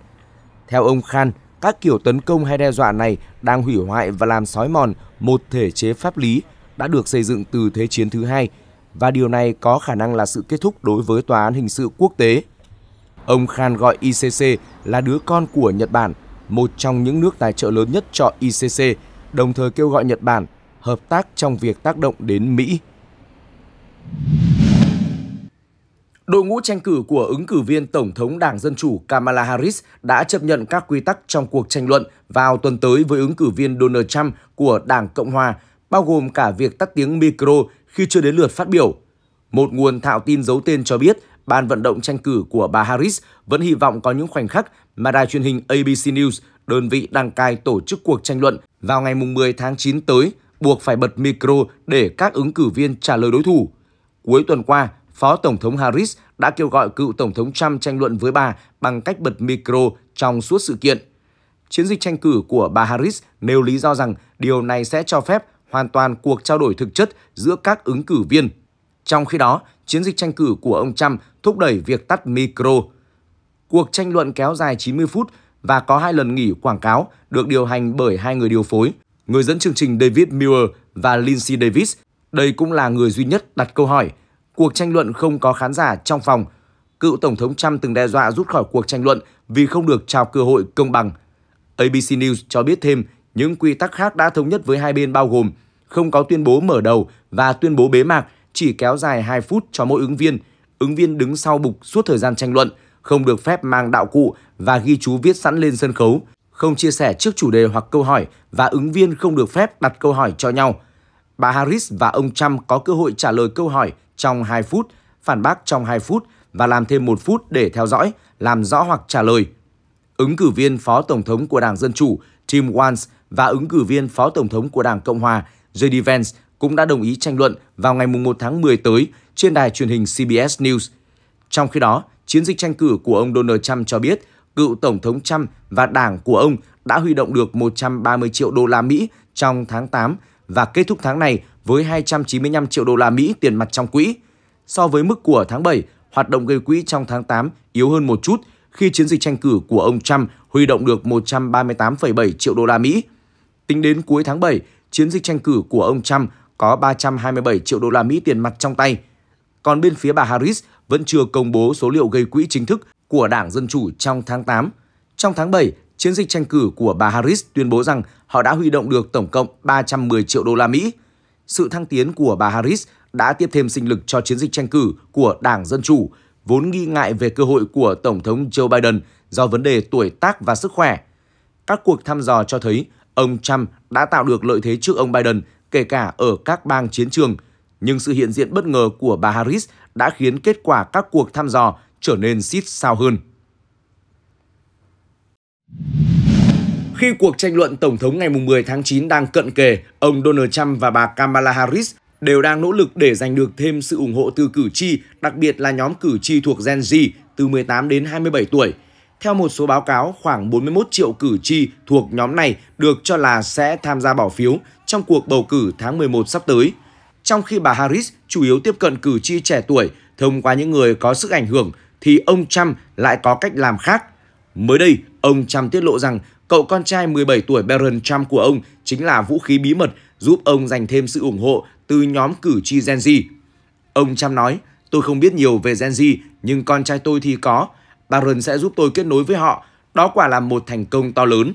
Theo ông Khan, các kiểu tấn công hay đe dọa này đang hủy hoại và làm sói mòn một thể chế pháp lý đã được xây dựng từ Thế chiến thứ hai và điều này có khả năng là sự kết thúc đối với Tòa án Hình sự Quốc tế. Ông Khan gọi ICC là đứa con của Nhật Bản, một trong những nước tài trợ lớn nhất cho ICC đồng thời kêu gọi Nhật Bản hợp tác trong việc tác động đến Mỹ. Đội ngũ tranh cử của ứng cử viên Tổng thống Đảng Dân Chủ Kamala Harris đã chấp nhận các quy tắc trong cuộc tranh luận vào tuần tới với ứng cử viên Donald Trump của Đảng Cộng Hòa, bao gồm cả việc tắt tiếng micro khi chưa đến lượt phát biểu. Một nguồn thạo tin giấu tên cho biết, ban vận động tranh cử của bà Harris vẫn hy vọng có những khoảnh khắc mà đài truyền hình ABC News, đơn vị đăng cai tổ chức cuộc tranh luận vào ngày 10 tháng 9 tới, buộc phải bật micro để các ứng cử viên trả lời đối thủ. Cuối tuần qua, Phó Tổng thống Harris đã kêu gọi cựu Tổng thống Trump tranh luận với bà bằng cách bật micro trong suốt sự kiện. Chiến dịch tranh cử của bà Harris nêu lý do rằng điều này sẽ cho phép hoàn toàn cuộc trao đổi thực chất giữa các ứng cử viên. Trong khi đó, chiến dịch tranh cử của ông Trump thúc đẩy việc tắt micro Cuộc tranh luận kéo dài 90 phút và có hai lần nghỉ quảng cáo được điều hành bởi hai người điều phối, người dẫn chương trình David Muir và Lindsay Davis. Đây cũng là người duy nhất đặt câu hỏi. Cuộc tranh luận không có khán giả trong phòng. Cựu Tổng thống Trump từng đe dọa rút khỏi cuộc tranh luận vì không được trao cơ hội công bằng. ABC News cho biết thêm những quy tắc khác đã thống nhất với hai bên bao gồm không có tuyên bố mở đầu và tuyên bố bế mạc chỉ kéo dài 2 phút cho mỗi ứng viên. Ứng viên đứng sau bục suốt thời gian tranh luận – không được phép mang đạo cụ và ghi chú viết sẵn lên sân khấu, không chia sẻ trước chủ đề hoặc câu hỏi và ứng viên không được phép đặt câu hỏi cho nhau. Bà Harris và ông Trump có cơ hội trả lời câu hỏi trong 2 phút, phản bác trong 2 phút và làm thêm 1 phút để theo dõi, làm rõ hoặc trả lời. Ứng cử viên Phó Tổng thống của Đảng Dân Chủ Tim Walz và ứng cử viên Phó Tổng thống của Đảng Cộng Hòa J.D. Vance cũng đã đồng ý tranh luận vào ngày 1 tháng 10 tới trên đài truyền hình CBS News. Trong khi đó, chiến dịch tranh cử của ông Donald Trump cho biết cựu Tổng thống Trump và đảng của ông đã huy động được 130 triệu đô la Mỹ trong tháng 8 và kết thúc tháng này với 295 triệu đô la Mỹ tiền mặt trong quỹ. So với mức của tháng 7, hoạt động gây quỹ trong tháng 8 yếu hơn một chút khi chiến dịch tranh cử của ông Trump huy động được 138,7 triệu đô la Mỹ. Tính đến cuối tháng 7, chiến dịch tranh cử của ông Trump có 327 triệu đô la Mỹ tiền mặt trong tay. Còn bên phía bà Harris, vẫn chưa công bố số liệu gây quỹ chính thức của Đảng Dân Chủ trong tháng 8. Trong tháng 7, chiến dịch tranh cử của bà Harris tuyên bố rằng họ đã huy động được tổng cộng 310 triệu đô la Mỹ. Sự thăng tiến của bà Harris đã tiếp thêm sinh lực cho chiến dịch tranh cử của Đảng Dân Chủ, vốn nghi ngại về cơ hội của Tổng thống Joe Biden do vấn đề tuổi tác và sức khỏe. Các cuộc thăm dò cho thấy ông Trump đã tạo được lợi thế trước ông Biden kể cả ở các bang chiến trường, nhưng sự hiện diện bất ngờ của bà Harris đã khiến kết quả các cuộc thăm dò trở nên xít sao hơn. Khi cuộc tranh luận Tổng thống ngày 10 tháng 9 đang cận kề, ông Donald Trump và bà Kamala Harris đều đang nỗ lực để giành được thêm sự ủng hộ từ cử tri, đặc biệt là nhóm cử tri thuộc Gen Z từ 18 đến 27 tuổi. Theo một số báo cáo, khoảng 41 triệu cử tri thuộc nhóm này được cho là sẽ tham gia bỏ phiếu trong cuộc bầu cử tháng 11 sắp tới trong khi bà Harris chủ yếu tiếp cận cử tri trẻ tuổi thông qua những người có sức ảnh hưởng thì ông Trump lại có cách làm khác. Mới đây, ông Trump tiết lộ rằng cậu con trai 17 tuổi Barron Trump của ông chính là vũ khí bí mật giúp ông giành thêm sự ủng hộ từ nhóm cử tri Gen Z. Ông Trump nói, tôi không biết nhiều về Gen Z nhưng con trai tôi thì có, Barron sẽ giúp tôi kết nối với họ, đó quả là một thành công to lớn.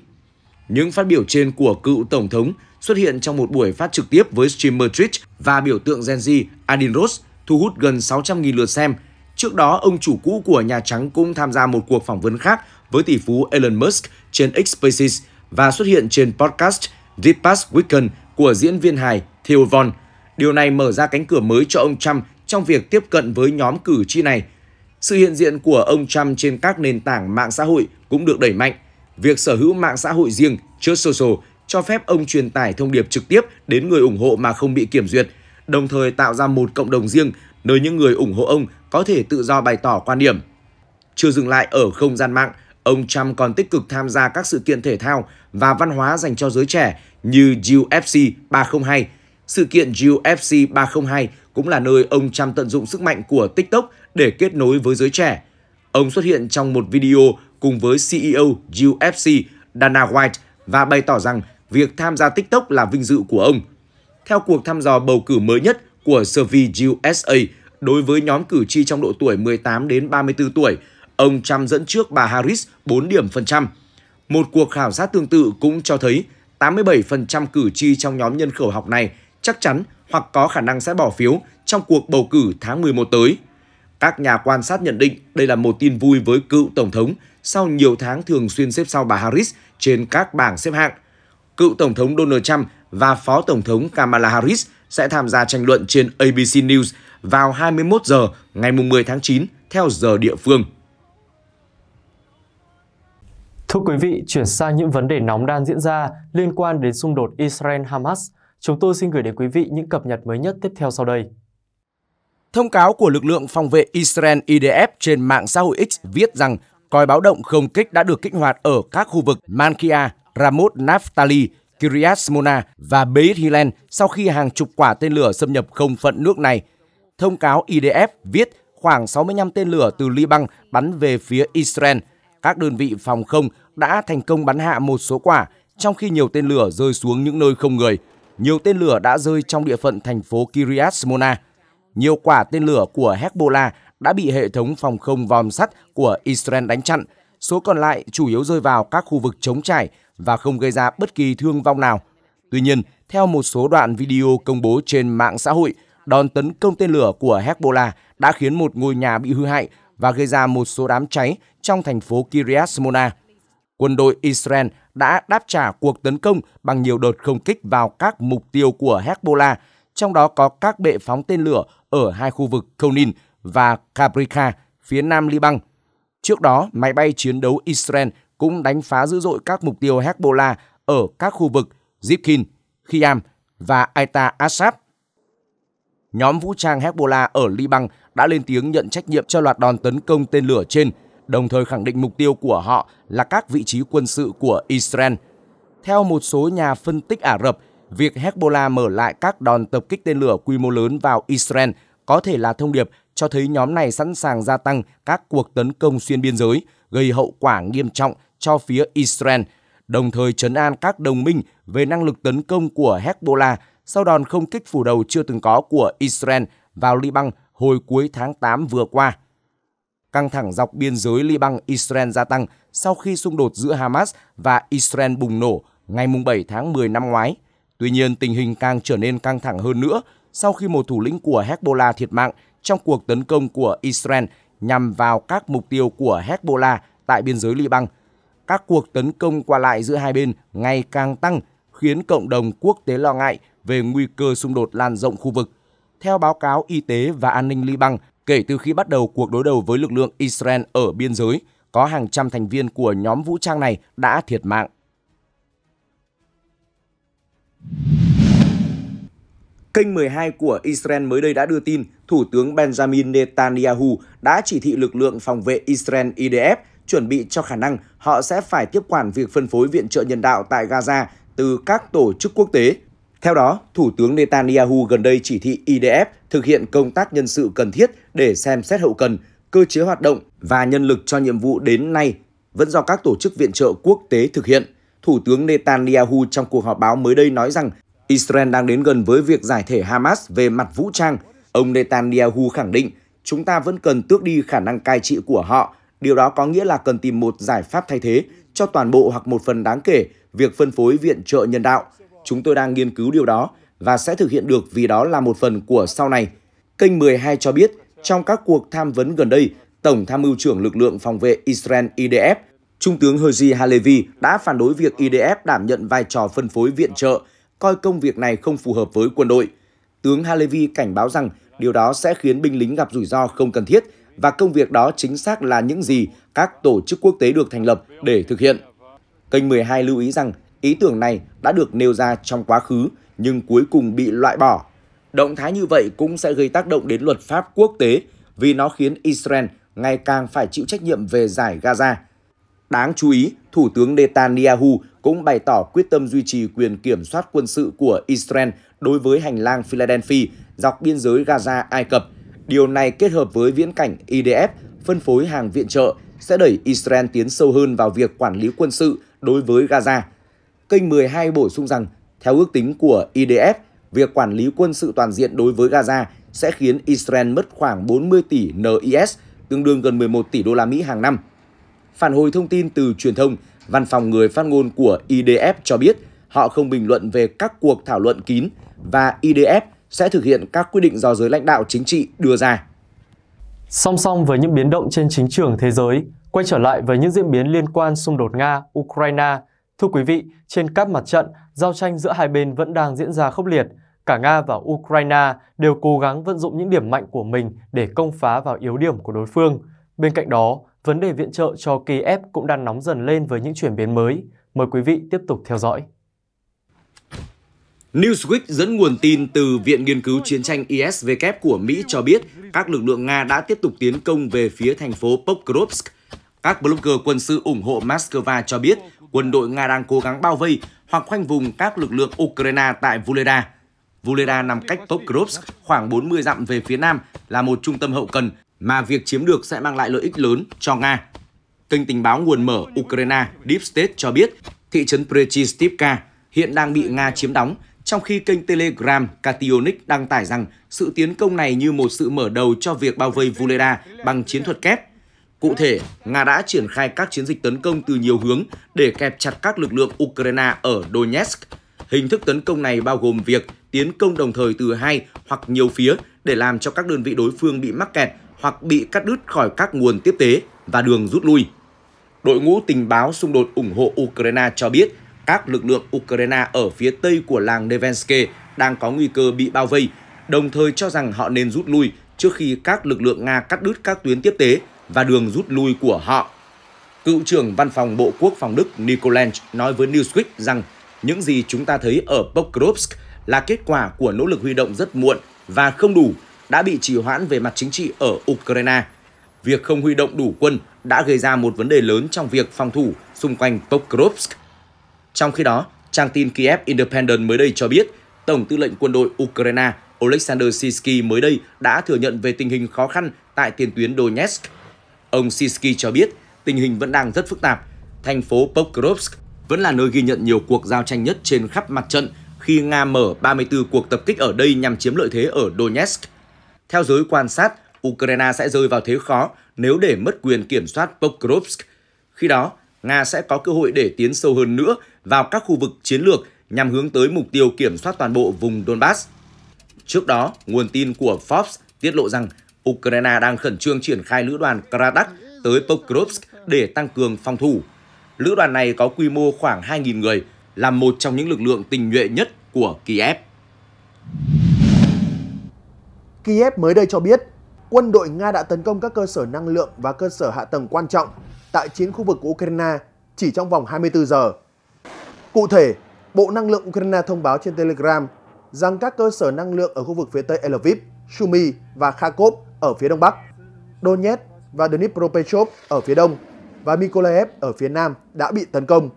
Những phát biểu trên của cựu Tổng thống xuất hiện trong một buổi phát trực tiếp với streamer Twitch và biểu tượng Gen Z Adin Ross thu hút gần 600.000 lượt xem. Trước đó, ông chủ cũ của Nhà Trắng cũng tham gia một cuộc phỏng vấn khác với tỷ phú Elon Musk trên X Spaces và xuất hiện trên podcast The Past Weekend của diễn viên hài Theo Von. Điều này mở ra cánh cửa mới cho ông Trump trong việc tiếp cận với nhóm cử tri này. Sự hiện diện của ông Trump trên các nền tảng mạng xã hội cũng được đẩy mạnh. Việc sở hữu mạng xã hội riêng, trước social, cho phép ông truyền tải thông điệp trực tiếp đến người ủng hộ mà không bị kiểm duyệt, đồng thời tạo ra một cộng đồng riêng nơi những người ủng hộ ông có thể tự do bày tỏ quan điểm. Chưa dừng lại ở không gian mạng, ông Trump còn tích cực tham gia các sự kiện thể thao và văn hóa dành cho giới trẻ như UFC 302. Sự kiện UFC 302 cũng là nơi ông Trump tận dụng sức mạnh của TikTok để kết nối với giới trẻ. Ông xuất hiện trong một video cùng với CEO UFC Dana White và bày tỏ rằng việc tham gia TikTok là vinh dự của ông. Theo cuộc thăm dò bầu cử mới nhất của Survey USA đối với nhóm cử tri trong độ tuổi 18 đến 34 tuổi, ông Trump dẫn trước bà Harris 4 điểm phần trăm. Một cuộc khảo sát tương tự cũng cho thấy 87% cử tri trong nhóm nhân khẩu học này chắc chắn hoặc có khả năng sẽ bỏ phiếu trong cuộc bầu cử tháng 11 tới. Các nhà quan sát nhận định đây là một tin vui với cựu Tổng thống sau nhiều tháng thường xuyên xếp sau bà Harris trên các bảng xếp hạng – cựu Tổng thống Donald Trump và Phó Tổng thống Kamala Harris sẽ tham gia tranh luận trên ABC News vào 21 giờ ngày 10 tháng 9 theo giờ địa phương. Thưa quý vị, chuyển sang những vấn đề nóng đang diễn ra liên quan đến xung đột Israel-Hamas. Chúng tôi xin gửi đến quý vị những cập nhật mới nhất tiếp theo sau đây. Thông cáo của lực lượng phòng vệ Israel IDF trên mạng xã hội X viết rằng còi báo động không kích đã được kích hoạt ở các khu vực Mankia, Ramot Naftali, Kiryat Mona và Beit Hilal sau khi hàng chục quả tên lửa xâm nhập không phận nước này. Thông cáo IDF viết khoảng 65 tên lửa từ Liban bắn về phía Israel. Các đơn vị phòng không đã thành công bắn hạ một số quả, trong khi nhiều tên lửa rơi xuống những nơi không người. Nhiều tên lửa đã rơi trong địa phận thành phố Kiryat Mona. Nhiều quả tên lửa của Hezbollah đã bị hệ thống phòng không vòm sắt của Israel đánh chặn. Số còn lại chủ yếu rơi vào các khu vực chống trải và không gây ra bất kỳ thương vong nào. Tuy nhiên, theo một số đoạn video công bố trên mạng xã hội, đòn tấn công tên lửa của Hezbollah đã khiến một ngôi nhà bị hư hại và gây ra một số đám cháy trong thành phố Kiryat Smona. Quân đội Israel đã đáp trả cuộc tấn công bằng nhiều đợt không kích vào các mục tiêu của Hezbollah, trong đó có các bệ phóng tên lửa ở hai khu vực Konin và Kabrika, phía nam Liban. Trước đó, máy bay chiến đấu Israel cũng đánh phá dữ dội các mục tiêu Hezbollah ở các khu vực Zipkin, Khiam và Aita Assad. Nhóm vũ trang Hezbollah ở Liban đã lên tiếng nhận trách nhiệm cho loạt đòn tấn công tên lửa trên, đồng thời khẳng định mục tiêu của họ là các vị trí quân sự của Israel. Theo một số nhà phân tích Ả Rập, việc Hezbollah mở lại các đòn tập kích tên lửa quy mô lớn vào Israel có thể là thông điệp cho thấy nhóm này sẵn sàng gia tăng các cuộc tấn công xuyên biên giới, gây hậu quả nghiêm trọng cho phía Israel, đồng thời trấn an các đồng minh về năng lực tấn công của Hezbollah sau đòn không kích phủ đầu chưa từng có của Israel vào Liban hồi cuối tháng 8 vừa qua. Căng thẳng dọc biên giới Liban-Israel gia tăng sau khi xung đột giữa Hamas và Israel bùng nổ ngày 7 tháng 10 năm ngoái. Tuy nhiên, tình hình càng trở nên căng thẳng hơn nữa sau khi một thủ lĩnh của Hezbollah thiệt mạng trong cuộc tấn công của Israel nhằm vào các mục tiêu của Hezbollah tại biên giới Liban – các cuộc tấn công qua lại giữa hai bên ngày càng tăng, khiến cộng đồng quốc tế lo ngại về nguy cơ xung đột lan rộng khu vực. Theo báo cáo Y tế và An ninh Liban, kể từ khi bắt đầu cuộc đối đầu với lực lượng Israel ở biên giới, có hàng trăm thành viên của nhóm vũ trang này đã thiệt mạng. Kênh 12 của Israel mới đây đã đưa tin Thủ tướng Benjamin Netanyahu đã chỉ thị lực lượng phòng vệ Israel IDF chuẩn bị cho khả năng họ sẽ phải tiếp quản việc phân phối viện trợ nhân đạo tại Gaza từ các tổ chức quốc tế. Theo đó, Thủ tướng Netanyahu gần đây chỉ thị IDF thực hiện công tác nhân sự cần thiết để xem xét hậu cần, cơ chế hoạt động và nhân lực cho nhiệm vụ đến nay vẫn do các tổ chức viện trợ quốc tế thực hiện. Thủ tướng Netanyahu trong cuộc họp báo mới đây nói rằng Israel đang đến gần với việc giải thể Hamas về mặt vũ trang. Ông Netanyahu khẳng định chúng ta vẫn cần tước đi khả năng cai trị của họ Điều đó có nghĩa là cần tìm một giải pháp thay thế cho toàn bộ hoặc một phần đáng kể việc phân phối viện trợ nhân đạo. Chúng tôi đang nghiên cứu điều đó và sẽ thực hiện được vì đó là một phần của sau này. Kênh 12 cho biết, trong các cuộc tham vấn gần đây, Tổng tham mưu trưởng lực lượng phòng vệ Israel IDF, Trung tướng Herzi Halevi đã phản đối việc IDF đảm nhận vai trò phân phối viện trợ, coi công việc này không phù hợp với quân đội. Tướng Halevi cảnh báo rằng điều đó sẽ khiến binh lính gặp rủi ro không cần thiết và công việc đó chính xác là những gì các tổ chức quốc tế được thành lập để thực hiện. Kênh 12 lưu ý rằng ý tưởng này đã được nêu ra trong quá khứ nhưng cuối cùng bị loại bỏ. Động thái như vậy cũng sẽ gây tác động đến luật pháp quốc tế vì nó khiến Israel ngày càng phải chịu trách nhiệm về giải Gaza. Đáng chú ý, Thủ tướng Netanyahu cũng bày tỏ quyết tâm duy trì quyền kiểm soát quân sự của Israel đối với hành lang Philadelphia dọc biên giới Gaza-Ai Cập – Điều này kết hợp với viễn cảnh IDF phân phối hàng viện trợ sẽ đẩy Israel tiến sâu hơn vào việc quản lý quân sự đối với Gaza. Kênh 12 bổ sung rằng, theo ước tính của IDF, việc quản lý quân sự toàn diện đối với Gaza sẽ khiến Israel mất khoảng 40 tỷ NIS, tương đương gần 11 tỷ đô la Mỹ hàng năm. Phản hồi thông tin từ truyền thông, văn phòng người phát ngôn của IDF cho biết họ không bình luận về các cuộc thảo luận kín và IDF sẽ thực hiện các quy định do giới lãnh đạo chính trị đưa ra. Song song với những biến động trên chính trường thế giới, quay trở lại với những diễn biến liên quan xung đột Nga-Ukraine, thưa quý vị, trên các mặt trận, giao tranh giữa hai bên vẫn đang diễn ra khốc liệt. Cả Nga và Ukraine đều cố gắng vận dụng những điểm mạnh của mình để công phá vào yếu điểm của đối phương. Bên cạnh đó, vấn đề viện trợ cho Kiev cũng đang nóng dần lên với những chuyển biến mới. Mời quý vị tiếp tục theo dõi. Newsweek dẫn nguồn tin từ Viện Nghiên cứu Chiến tranh ISW của Mỹ cho biết các lực lượng Nga đã tiếp tục tiến công về phía thành phố Pokrovsk. Các blogger quân sự ủng hộ Moscow cho biết quân đội Nga đang cố gắng bao vây hoặc khoanh vùng các lực lượng Ukraine tại Vuleda. Vuleda nằm cách Pokrovsk khoảng 40 dặm về phía nam là một trung tâm hậu cần mà việc chiếm được sẽ mang lại lợi ích lớn cho Nga. Kênh tình báo nguồn mở Ukraine Deep State cho biết thị trấn Prechistivka hiện đang bị Nga chiếm đóng trong khi kênh Telegram Cationic đăng tải rằng sự tiến công này như một sự mở đầu cho việc bao vây Vuleda bằng chiến thuật kép. Cụ thể, Nga đã triển khai các chiến dịch tấn công từ nhiều hướng để kẹp chặt các lực lượng Ukraine ở Donetsk. Hình thức tấn công này bao gồm việc tiến công đồng thời từ hai hoặc nhiều phía để làm cho các đơn vị đối phương bị mắc kẹt hoặc bị cắt đứt khỏi các nguồn tiếp tế và đường rút lui. Đội ngũ tình báo xung đột ủng hộ Ukraine cho biết các lực lượng Ukraine ở phía tây của làng Nevensky đang có nguy cơ bị bao vây, đồng thời cho rằng họ nên rút lui trước khi các lực lượng Nga cắt đứt các tuyến tiếp tế và đường rút lui của họ. Cựu trưởng văn phòng Bộ Quốc phòng Đức Nikolaj nói với Newsweek rằng những gì chúng ta thấy ở Pokrovsk là kết quả của nỗ lực huy động rất muộn và không đủ đã bị trì hoãn về mặt chính trị ở Ukraine. Việc không huy động đủ quân đã gây ra một vấn đề lớn trong việc phòng thủ xung quanh Pokrovsk trong khi đó, trang tin Kiev Independent mới đây cho biết, Tổng tư lệnh quân đội Ukraine Oleksandr Sisky mới đây đã thừa nhận về tình hình khó khăn tại tiền tuyến Donetsk. Ông Sisky cho biết tình hình vẫn đang rất phức tạp. Thành phố Pokrovsk vẫn là nơi ghi nhận nhiều cuộc giao tranh nhất trên khắp mặt trận khi Nga mở 34 cuộc tập kích ở đây nhằm chiếm lợi thế ở Donetsk. Theo giới quan sát, Ukraine sẽ rơi vào thế khó nếu để mất quyền kiểm soát Pokrovsk. Khi đó, Nga sẽ có cơ hội để tiến sâu hơn nữa vào các khu vực chiến lược nhằm hướng tới mục tiêu kiểm soát toàn bộ vùng Donbass. Trước đó, nguồn tin của Forbes tiết lộ rằng Ukraine đang khẩn trương triển khai lữ đoàn Kradak tới Pokrovsk để tăng cường phòng thủ. Lữ đoàn này có quy mô khoảng 2.000 người, là một trong những lực lượng tình nhuệ nhất của Kiev. Kiev mới đây cho biết, quân đội Nga đã tấn công các cơ sở năng lượng và cơ sở hạ tầng quan trọng tại chiến khu vực của Ukraine chỉ trong vòng 24 giờ. Cụ thể, Bộ Năng lượng Ukraine thông báo trên Telegram rằng các cơ sở năng lượng ở khu vực phía Tây Lviv, Sumy và Kharkov ở phía Đông Bắc, Donetsk và Dnipropetrovsk ở phía Đông và Mykolaiv ở phía Nam đã bị tấn công.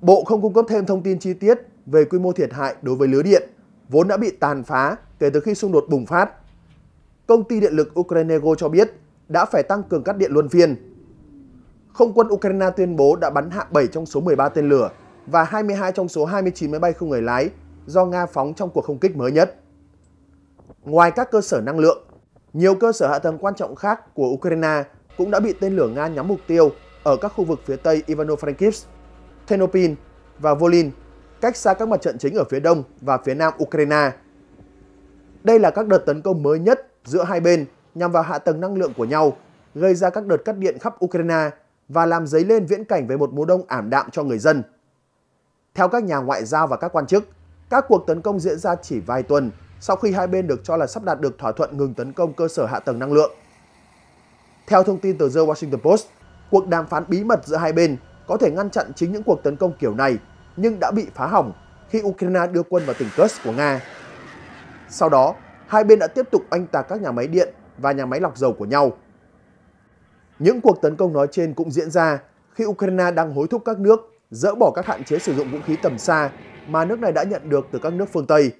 Bộ không cung cấp thêm thông tin chi tiết về quy mô thiệt hại đối với lưới điện, vốn đã bị tàn phá kể từ khi xung đột bùng phát. Công ty điện lực ukraine go cho biết đã phải tăng cường cắt điện luân phiên. Không quân Ukraine tuyên bố đã bắn hạ 7 trong số 13 tên lửa và 22 trong số 29 máy bay không người lái do Nga phóng trong cuộc không kích mới nhất. Ngoài các cơ sở năng lượng, nhiều cơ sở hạ tầng quan trọng khác của Ukraine cũng đã bị tên lửa Nga nhắm mục tiêu ở các khu vực phía tây Ivano-Frankivsk, Ternopil và Volin, cách xa các mặt trận chính ở phía đông và phía nam Ukraine. Đây là các đợt tấn công mới nhất giữa hai bên nhằm vào hạ tầng năng lượng của nhau, gây ra các đợt cắt điện khắp Ukraine và làm dấy lên viễn cảnh về một mùa đông ảm đạm cho người dân. Theo các nhà ngoại giao và các quan chức, các cuộc tấn công diễn ra chỉ vài tuần sau khi hai bên được cho là sắp đạt được thỏa thuận ngừng tấn công cơ sở hạ tầng năng lượng. Theo thông tin từ The Washington Post, cuộc đàm phán bí mật giữa hai bên có thể ngăn chặn chính những cuộc tấn công kiểu này nhưng đã bị phá hỏng khi Ukraine đưa quân vào tỉnh Kursk của Nga. Sau đó, hai bên đã tiếp tục anh tạc các nhà máy điện và nhà máy lọc dầu của nhau. Những cuộc tấn công nói trên cũng diễn ra khi Ukraine đang hối thúc các nước dỡ bỏ các hạn chế sử dụng vũ khí tầm xa mà nước này đã nhận được từ các nước phương Tây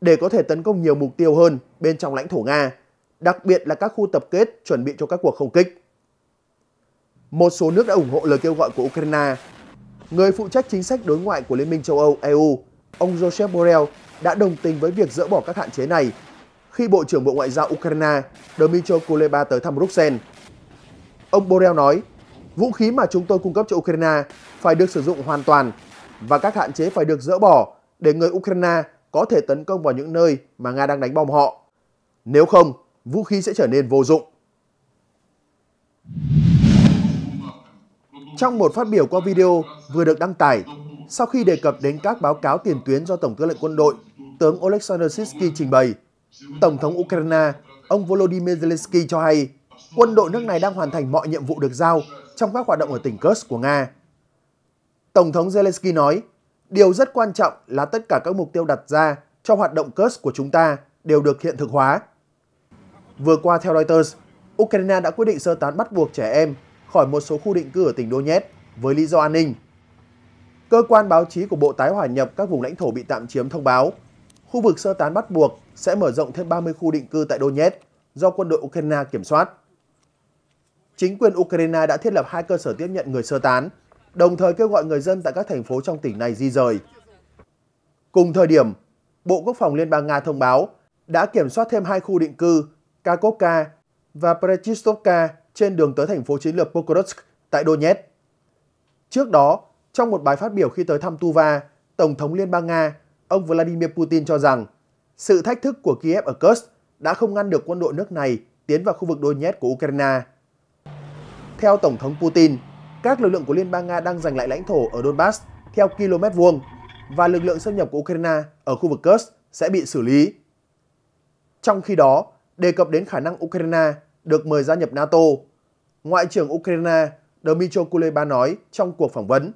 để có thể tấn công nhiều mục tiêu hơn bên trong lãnh thổ Nga, đặc biệt là các khu tập kết chuẩn bị cho các cuộc không kích. Một số nước đã ủng hộ lời kêu gọi của Ukraine. Người phụ trách chính sách đối ngoại của Liên minh châu Âu EU, ông Joseph Borrell đã đồng tình với việc dỡ bỏ các hạn chế này khi Bộ trưởng Bộ Ngoại giao Ukraine Dmytro Kuleba tới thăm Bruxelles. Ông Borrell nói Vũ khí mà chúng tôi cung cấp cho Ukraine phải được sử dụng hoàn toàn và các hạn chế phải được dỡ bỏ để người Ukraine có thể tấn công vào những nơi mà Nga đang đánh bom họ. Nếu không, vũ khí sẽ trở nên vô dụng. Trong một phát biểu qua video vừa được đăng tải, sau khi đề cập đến các báo cáo tiền tuyến do Tổng tư lệnh quân đội, tướng Oleksandr Sitsky trình bày, Tổng thống Ukraine, ông Volodymyr Zelensky cho hay quân đội nước này đang hoàn thành mọi nhiệm vụ được giao trong các hoạt động ở tỉnh Kursk của Nga. Tổng thống Zelensky nói, điều rất quan trọng là tất cả các mục tiêu đặt ra cho hoạt động Kursk của chúng ta đều được hiện thực hóa. Vừa qua theo Reuters, Ukraine đã quyết định sơ tán bắt buộc trẻ em khỏi một số khu định cư ở tỉnh Donetsk với lý do an ninh. Cơ quan báo chí của Bộ Tái Hòa nhập các vùng lãnh thổ bị tạm chiếm thông báo, khu vực sơ tán bắt buộc sẽ mở rộng thêm 30 khu định cư tại Donetsk do quân đội Ukraine kiểm soát chính quyền Ukraine đã thiết lập hai cơ sở tiếp nhận người sơ tán, đồng thời kêu gọi người dân tại các thành phố trong tỉnh này di rời. Cùng thời điểm, Bộ Quốc phòng Liên bang Nga thông báo đã kiểm soát thêm hai khu định cư Kakovka và Prechistovka trên đường tới thành phố chiến lược Pokrovsk tại Donetsk. Trước đó, trong một bài phát biểu khi tới thăm Tuva, Tổng thống Liên bang Nga, ông Vladimir Putin cho rằng sự thách thức của Kiev ở Kursk đã không ngăn được quân đội nước này tiến vào khu vực Donetsk của Ukraine. Theo Tổng thống Putin, các lực lượng của Liên bang Nga đang giành lại lãnh thổ ở Donbass theo km vuông và lực lượng xâm nhập của Ukraine ở khu vực Kursk sẽ bị xử lý. Trong khi đó, đề cập đến khả năng Ukraine được mời gia nhập NATO, Ngoại trưởng Ukraine Dmytro Kuleba nói trong cuộc phỏng vấn,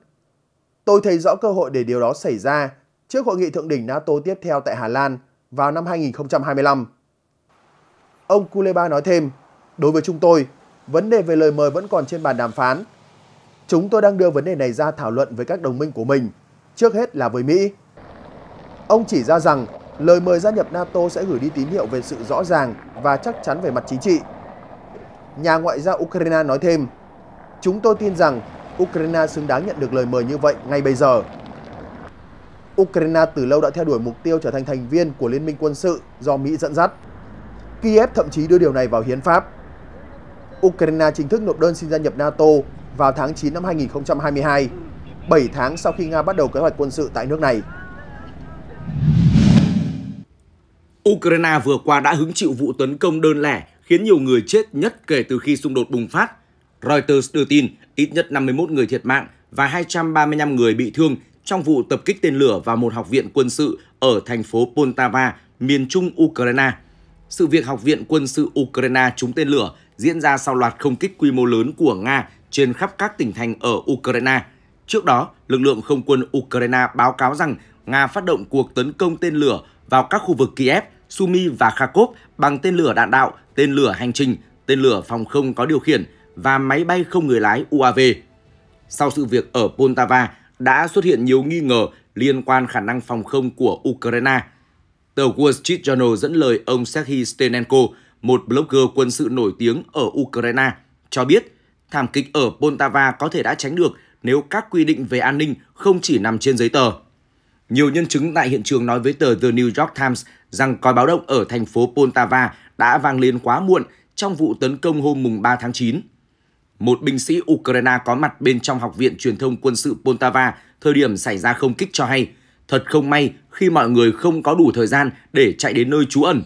Tôi thấy rõ cơ hội để điều đó xảy ra trước hội nghị thượng đỉnh NATO tiếp theo tại Hà Lan vào năm 2025. Ông Kuleba nói thêm, đối với chúng tôi, vấn đề về lời mời vẫn còn trên bàn đàm phán. Chúng tôi đang đưa vấn đề này ra thảo luận với các đồng minh của mình, trước hết là với Mỹ. Ông chỉ ra rằng lời mời gia nhập NATO sẽ gửi đi tín hiệu về sự rõ ràng và chắc chắn về mặt chính trị. Nhà ngoại giao Ukraine nói thêm, chúng tôi tin rằng Ukraine xứng đáng nhận được lời mời như vậy ngay bây giờ. Ukraine từ lâu đã theo đuổi mục tiêu trở thành thành viên của Liên minh quân sự do Mỹ dẫn dắt. Kiev thậm chí đưa điều này vào hiến pháp. Ukraine chính thức nộp đơn xin gia nhập NATO vào tháng 9 năm 2022, 7 tháng sau khi Nga bắt đầu kế hoạch quân sự tại nước này. Ukraine vừa qua đã hứng chịu vụ tấn công đơn lẻ khiến nhiều người chết nhất kể từ khi xung đột bùng phát. Reuters đưa tin ít nhất 51 người thiệt mạng và 235 người bị thương trong vụ tập kích tên lửa vào một học viện quân sự ở thành phố Poltava, miền trung Ukraine. Sự việc học viện quân sự Ukraine trúng tên lửa diễn ra sau loạt không kích quy mô lớn của Nga trên khắp các tỉnh thành ở Ukraine. Trước đó, lực lượng không quân Ukraine báo cáo rằng Nga phát động cuộc tấn công tên lửa vào các khu vực Kiev, Sumy và Kharkov bằng tên lửa đạn đạo, tên lửa hành trình, tên lửa phòng không có điều khiển và máy bay không người lái UAV. Sau sự việc ở Poltava, đã xuất hiện nhiều nghi ngờ liên quan khả năng phòng không của Ukraine. Tờ Wall Street Journal dẫn lời ông Sergei Stenenko, một blogger quân sự nổi tiếng ở Ukraine, cho biết thảm kịch ở Poltava có thể đã tránh được nếu các quy định về an ninh không chỉ nằm trên giấy tờ. Nhiều nhân chứng tại hiện trường nói với tờ The New York Times rằng còi báo động ở thành phố Poltava đã vang lên quá muộn trong vụ tấn công hôm mùng 3 tháng 9. Một binh sĩ Ukraine có mặt bên trong Học viện Truyền thông Quân sự Poltava thời điểm xảy ra không kích cho hay. Thật không may khi mọi người không có đủ thời gian để chạy đến nơi trú ẩn,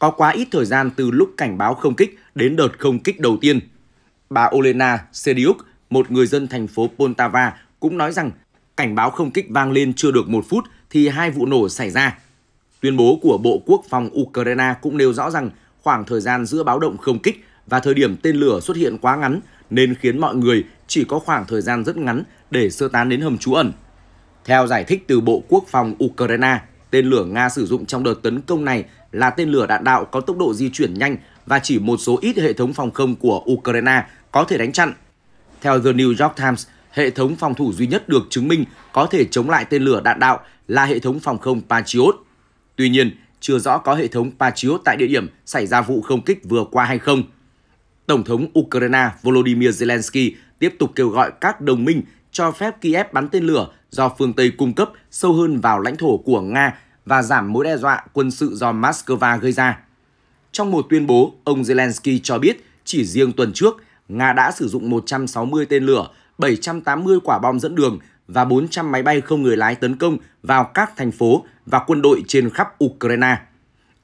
có quá ít thời gian từ lúc cảnh báo không kích đến đợt không kích đầu tiên. Bà Olena Seriuk, một người dân thành phố Poltava, cũng nói rằng cảnh báo không kích vang lên chưa được một phút thì hai vụ nổ xảy ra. Tuyên bố của Bộ Quốc phòng Ukraine cũng nêu rõ rằng khoảng thời gian giữa báo động không kích và thời điểm tên lửa xuất hiện quá ngắn nên khiến mọi người chỉ có khoảng thời gian rất ngắn để sơ tán đến hầm trú ẩn. Theo giải thích từ Bộ Quốc phòng Ukraine, tên lửa Nga sử dụng trong đợt tấn công này là tên lửa đạn đạo có tốc độ di chuyển nhanh và chỉ một số ít hệ thống phòng không của Ukraine có thể đánh chặn. Theo The New York Times, hệ thống phòng thủ duy nhất được chứng minh có thể chống lại tên lửa đạn đạo là hệ thống phòng không Patriot. Tuy nhiên, chưa rõ có hệ thống Patriot tại địa điểm xảy ra vụ không kích vừa qua hay không. Tổng thống Ukraine Volodymyr Zelensky tiếp tục kêu gọi các đồng minh cho phép Kiev bắn tên lửa do phương Tây cung cấp sâu hơn vào lãnh thổ của Nga và giảm mối đe dọa quân sự do Moscow gây ra. Trong một tuyên bố, ông Zelensky cho biết chỉ riêng tuần trước, Nga đã sử dụng 160 tên lửa, 780 quả bom dẫn đường và 400 máy bay không người lái tấn công vào các thành phố và quân đội trên khắp Ukraine.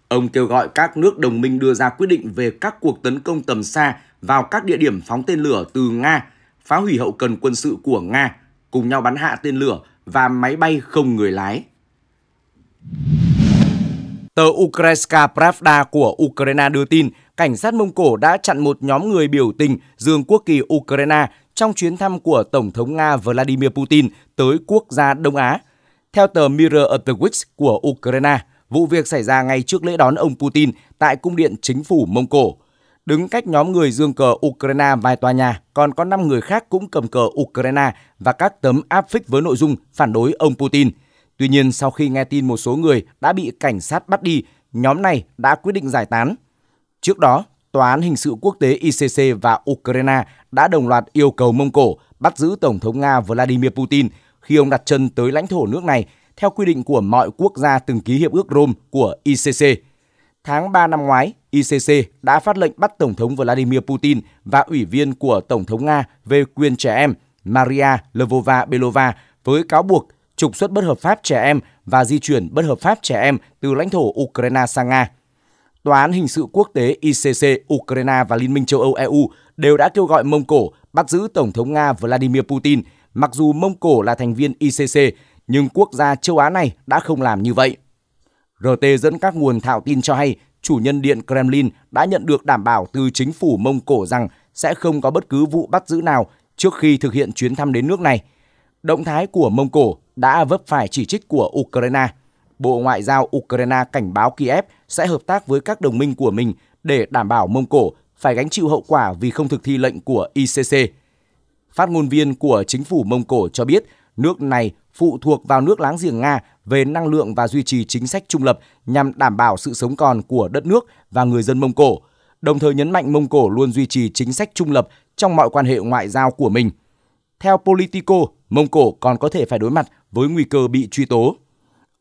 Ông kêu gọi các nước đồng minh đưa ra quyết định về các cuộc tấn công tầm xa vào các địa điểm phóng tên lửa từ Nga, phá hủy hậu cần quân sự của Nga, cùng nhau bắn hạ tên lửa và máy bay không người lái. Tờ Ukrainska Pravda của Ukraine đưa tin, cảnh sát Mông Cổ đã chặn một nhóm người biểu tình dương quốc kỳ Ukraine trong chuyến thăm của Tổng thống Nga Vladimir Putin tới quốc gia Đông Á. Theo tờ Mirror of the Week của Ukraine, vụ việc xảy ra ngay trước lễ đón ông Putin tại cung điện chính phủ Mông Cổ. Đứng cách nhóm người dương cờ Ukraine vài tòa nhà, còn có 5 người khác cũng cầm cờ Ukraine và các tấm áp phích với nội dung phản đối ông Putin – Tuy nhiên, sau khi nghe tin một số người đã bị cảnh sát bắt đi, nhóm này đã quyết định giải tán. Trước đó, Tòa án Hình sự Quốc tế ICC và Ukraine đã đồng loạt yêu cầu Mông Cổ bắt giữ Tổng thống Nga Vladimir Putin khi ông đặt chân tới lãnh thổ nước này theo quy định của mọi quốc gia từng ký hiệp ước Rome của ICC. Tháng 3 năm ngoái, ICC đã phát lệnh bắt Tổng thống Vladimir Putin và ủy viên của Tổng thống Nga về quyền trẻ em Maria Lvova Belova với cáo buộc trục xuất bất hợp pháp trẻ em và di chuyển bất hợp pháp trẻ em từ lãnh thổ Ukraine sang Nga. Tòa án hình sự quốc tế ICC Ukraine và Liên minh châu Âu EU đều đã kêu gọi Mông Cổ bắt giữ Tổng thống Nga Vladimir Putin, mặc dù Mông Cổ là thành viên ICC, nhưng quốc gia châu Á này đã không làm như vậy. RT dẫn các nguồn thạo tin cho hay, chủ nhân điện Kremlin đã nhận được đảm bảo từ chính phủ Mông Cổ rằng sẽ không có bất cứ vụ bắt giữ nào trước khi thực hiện chuyến thăm đến nước này. Động thái của Mông Cổ đã vấp phải chỉ trích của Ukraine. Bộ Ngoại giao Ukraine cảnh báo Kiev sẽ hợp tác với các đồng minh của mình để đảm bảo Mông Cổ phải gánh chịu hậu quả vì không thực thi lệnh của ICC. Phát ngôn viên của chính phủ Mông Cổ cho biết nước này phụ thuộc vào nước láng giềng Nga về năng lượng và duy trì chính sách trung lập nhằm đảm bảo sự sống còn của đất nước và người dân Mông Cổ, đồng thời nhấn mạnh Mông Cổ luôn duy trì chính sách trung lập trong mọi quan hệ ngoại giao của mình – theo Politico, Mông Cổ còn có thể phải đối mặt với nguy cơ bị truy tố.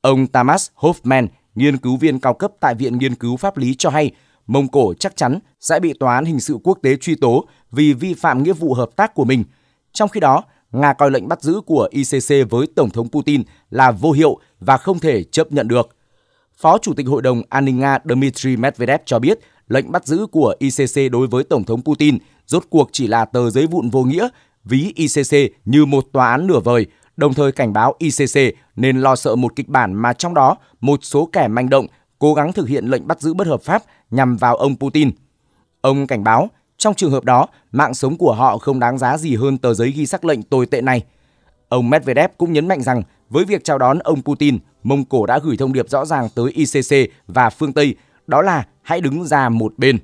Ông Tamas Hoffman, nghiên cứu viên cao cấp tại Viện Nghiên cứu Pháp lý cho hay, Mông Cổ chắc chắn sẽ bị Tòa án Hình sự Quốc tế truy tố vì vi phạm nghĩa vụ hợp tác của mình. Trong khi đó, Nga coi lệnh bắt giữ của ICC với Tổng thống Putin là vô hiệu và không thể chấp nhận được. Phó Chủ tịch Hội đồng An ninh Nga Dmitry Medvedev cho biết lệnh bắt giữ của ICC đối với Tổng thống Putin rốt cuộc chỉ là tờ giấy vụn vô nghĩa ví ICC như một tòa án lửa vời, đồng thời cảnh báo ICC nên lo sợ một kịch bản mà trong đó một số kẻ manh động cố gắng thực hiện lệnh bắt giữ bất hợp pháp nhằm vào ông Putin. Ông cảnh báo, trong trường hợp đó, mạng sống của họ không đáng giá gì hơn tờ giấy ghi sắc lệnh tồi tệ này. Ông Medvedev cũng nhấn mạnh rằng với việc chào đón ông Putin, Mông Cổ đã gửi thông điệp rõ ràng tới ICC và phương Tây, đó là hãy đứng ra một bên.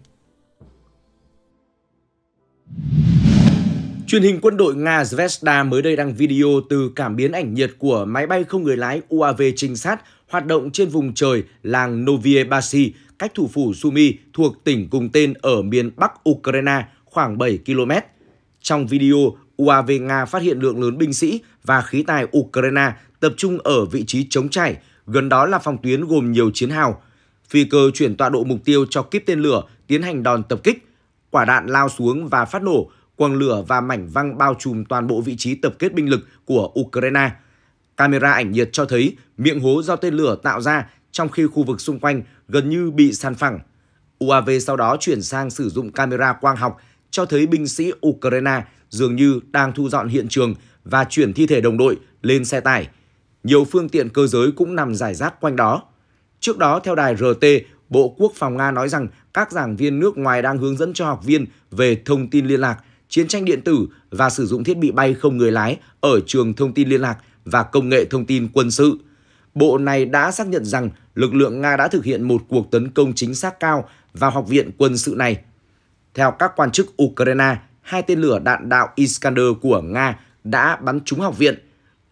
Truyền hình quân đội Nga Zvezda mới đây đăng video từ cảm biến ảnh nhiệt của máy bay không người lái UAV trinh sát hoạt động trên vùng trời làng Novie cách thủ phủ Sumy thuộc tỉnh cùng tên ở miền Bắc Ukraine khoảng 7 km. Trong video, UAV Nga phát hiện lượng lớn binh sĩ và khí tài Ukraine tập trung ở vị trí chống trải, gần đó là phòng tuyến gồm nhiều chiến hào. Phi cơ chuyển tọa độ mục tiêu cho kíp tên lửa tiến hành đòn tập kích, quả đạn lao xuống và phát nổ, quang lửa và mảnh văng bao trùm toàn bộ vị trí tập kết binh lực của Ukraine. Camera ảnh nhiệt cho thấy miệng hố do tên lửa tạo ra trong khi khu vực xung quanh gần như bị san phẳng. UAV sau đó chuyển sang sử dụng camera quang học cho thấy binh sĩ Ukraine dường như đang thu dọn hiện trường và chuyển thi thể đồng đội lên xe tải. Nhiều phương tiện cơ giới cũng nằm rải rác quanh đó. Trước đó, theo đài RT, Bộ Quốc phòng Nga nói rằng các giảng viên nước ngoài đang hướng dẫn cho học viên về thông tin liên lạc chiến tranh điện tử và sử dụng thiết bị bay không người lái ở trường thông tin liên lạc và công nghệ thông tin quân sự. Bộ này đã xác nhận rằng lực lượng Nga đã thực hiện một cuộc tấn công chính xác cao vào học viện quân sự này. Theo các quan chức Ukraine, hai tên lửa đạn đạo Iskander của Nga đã bắn trúng học viện.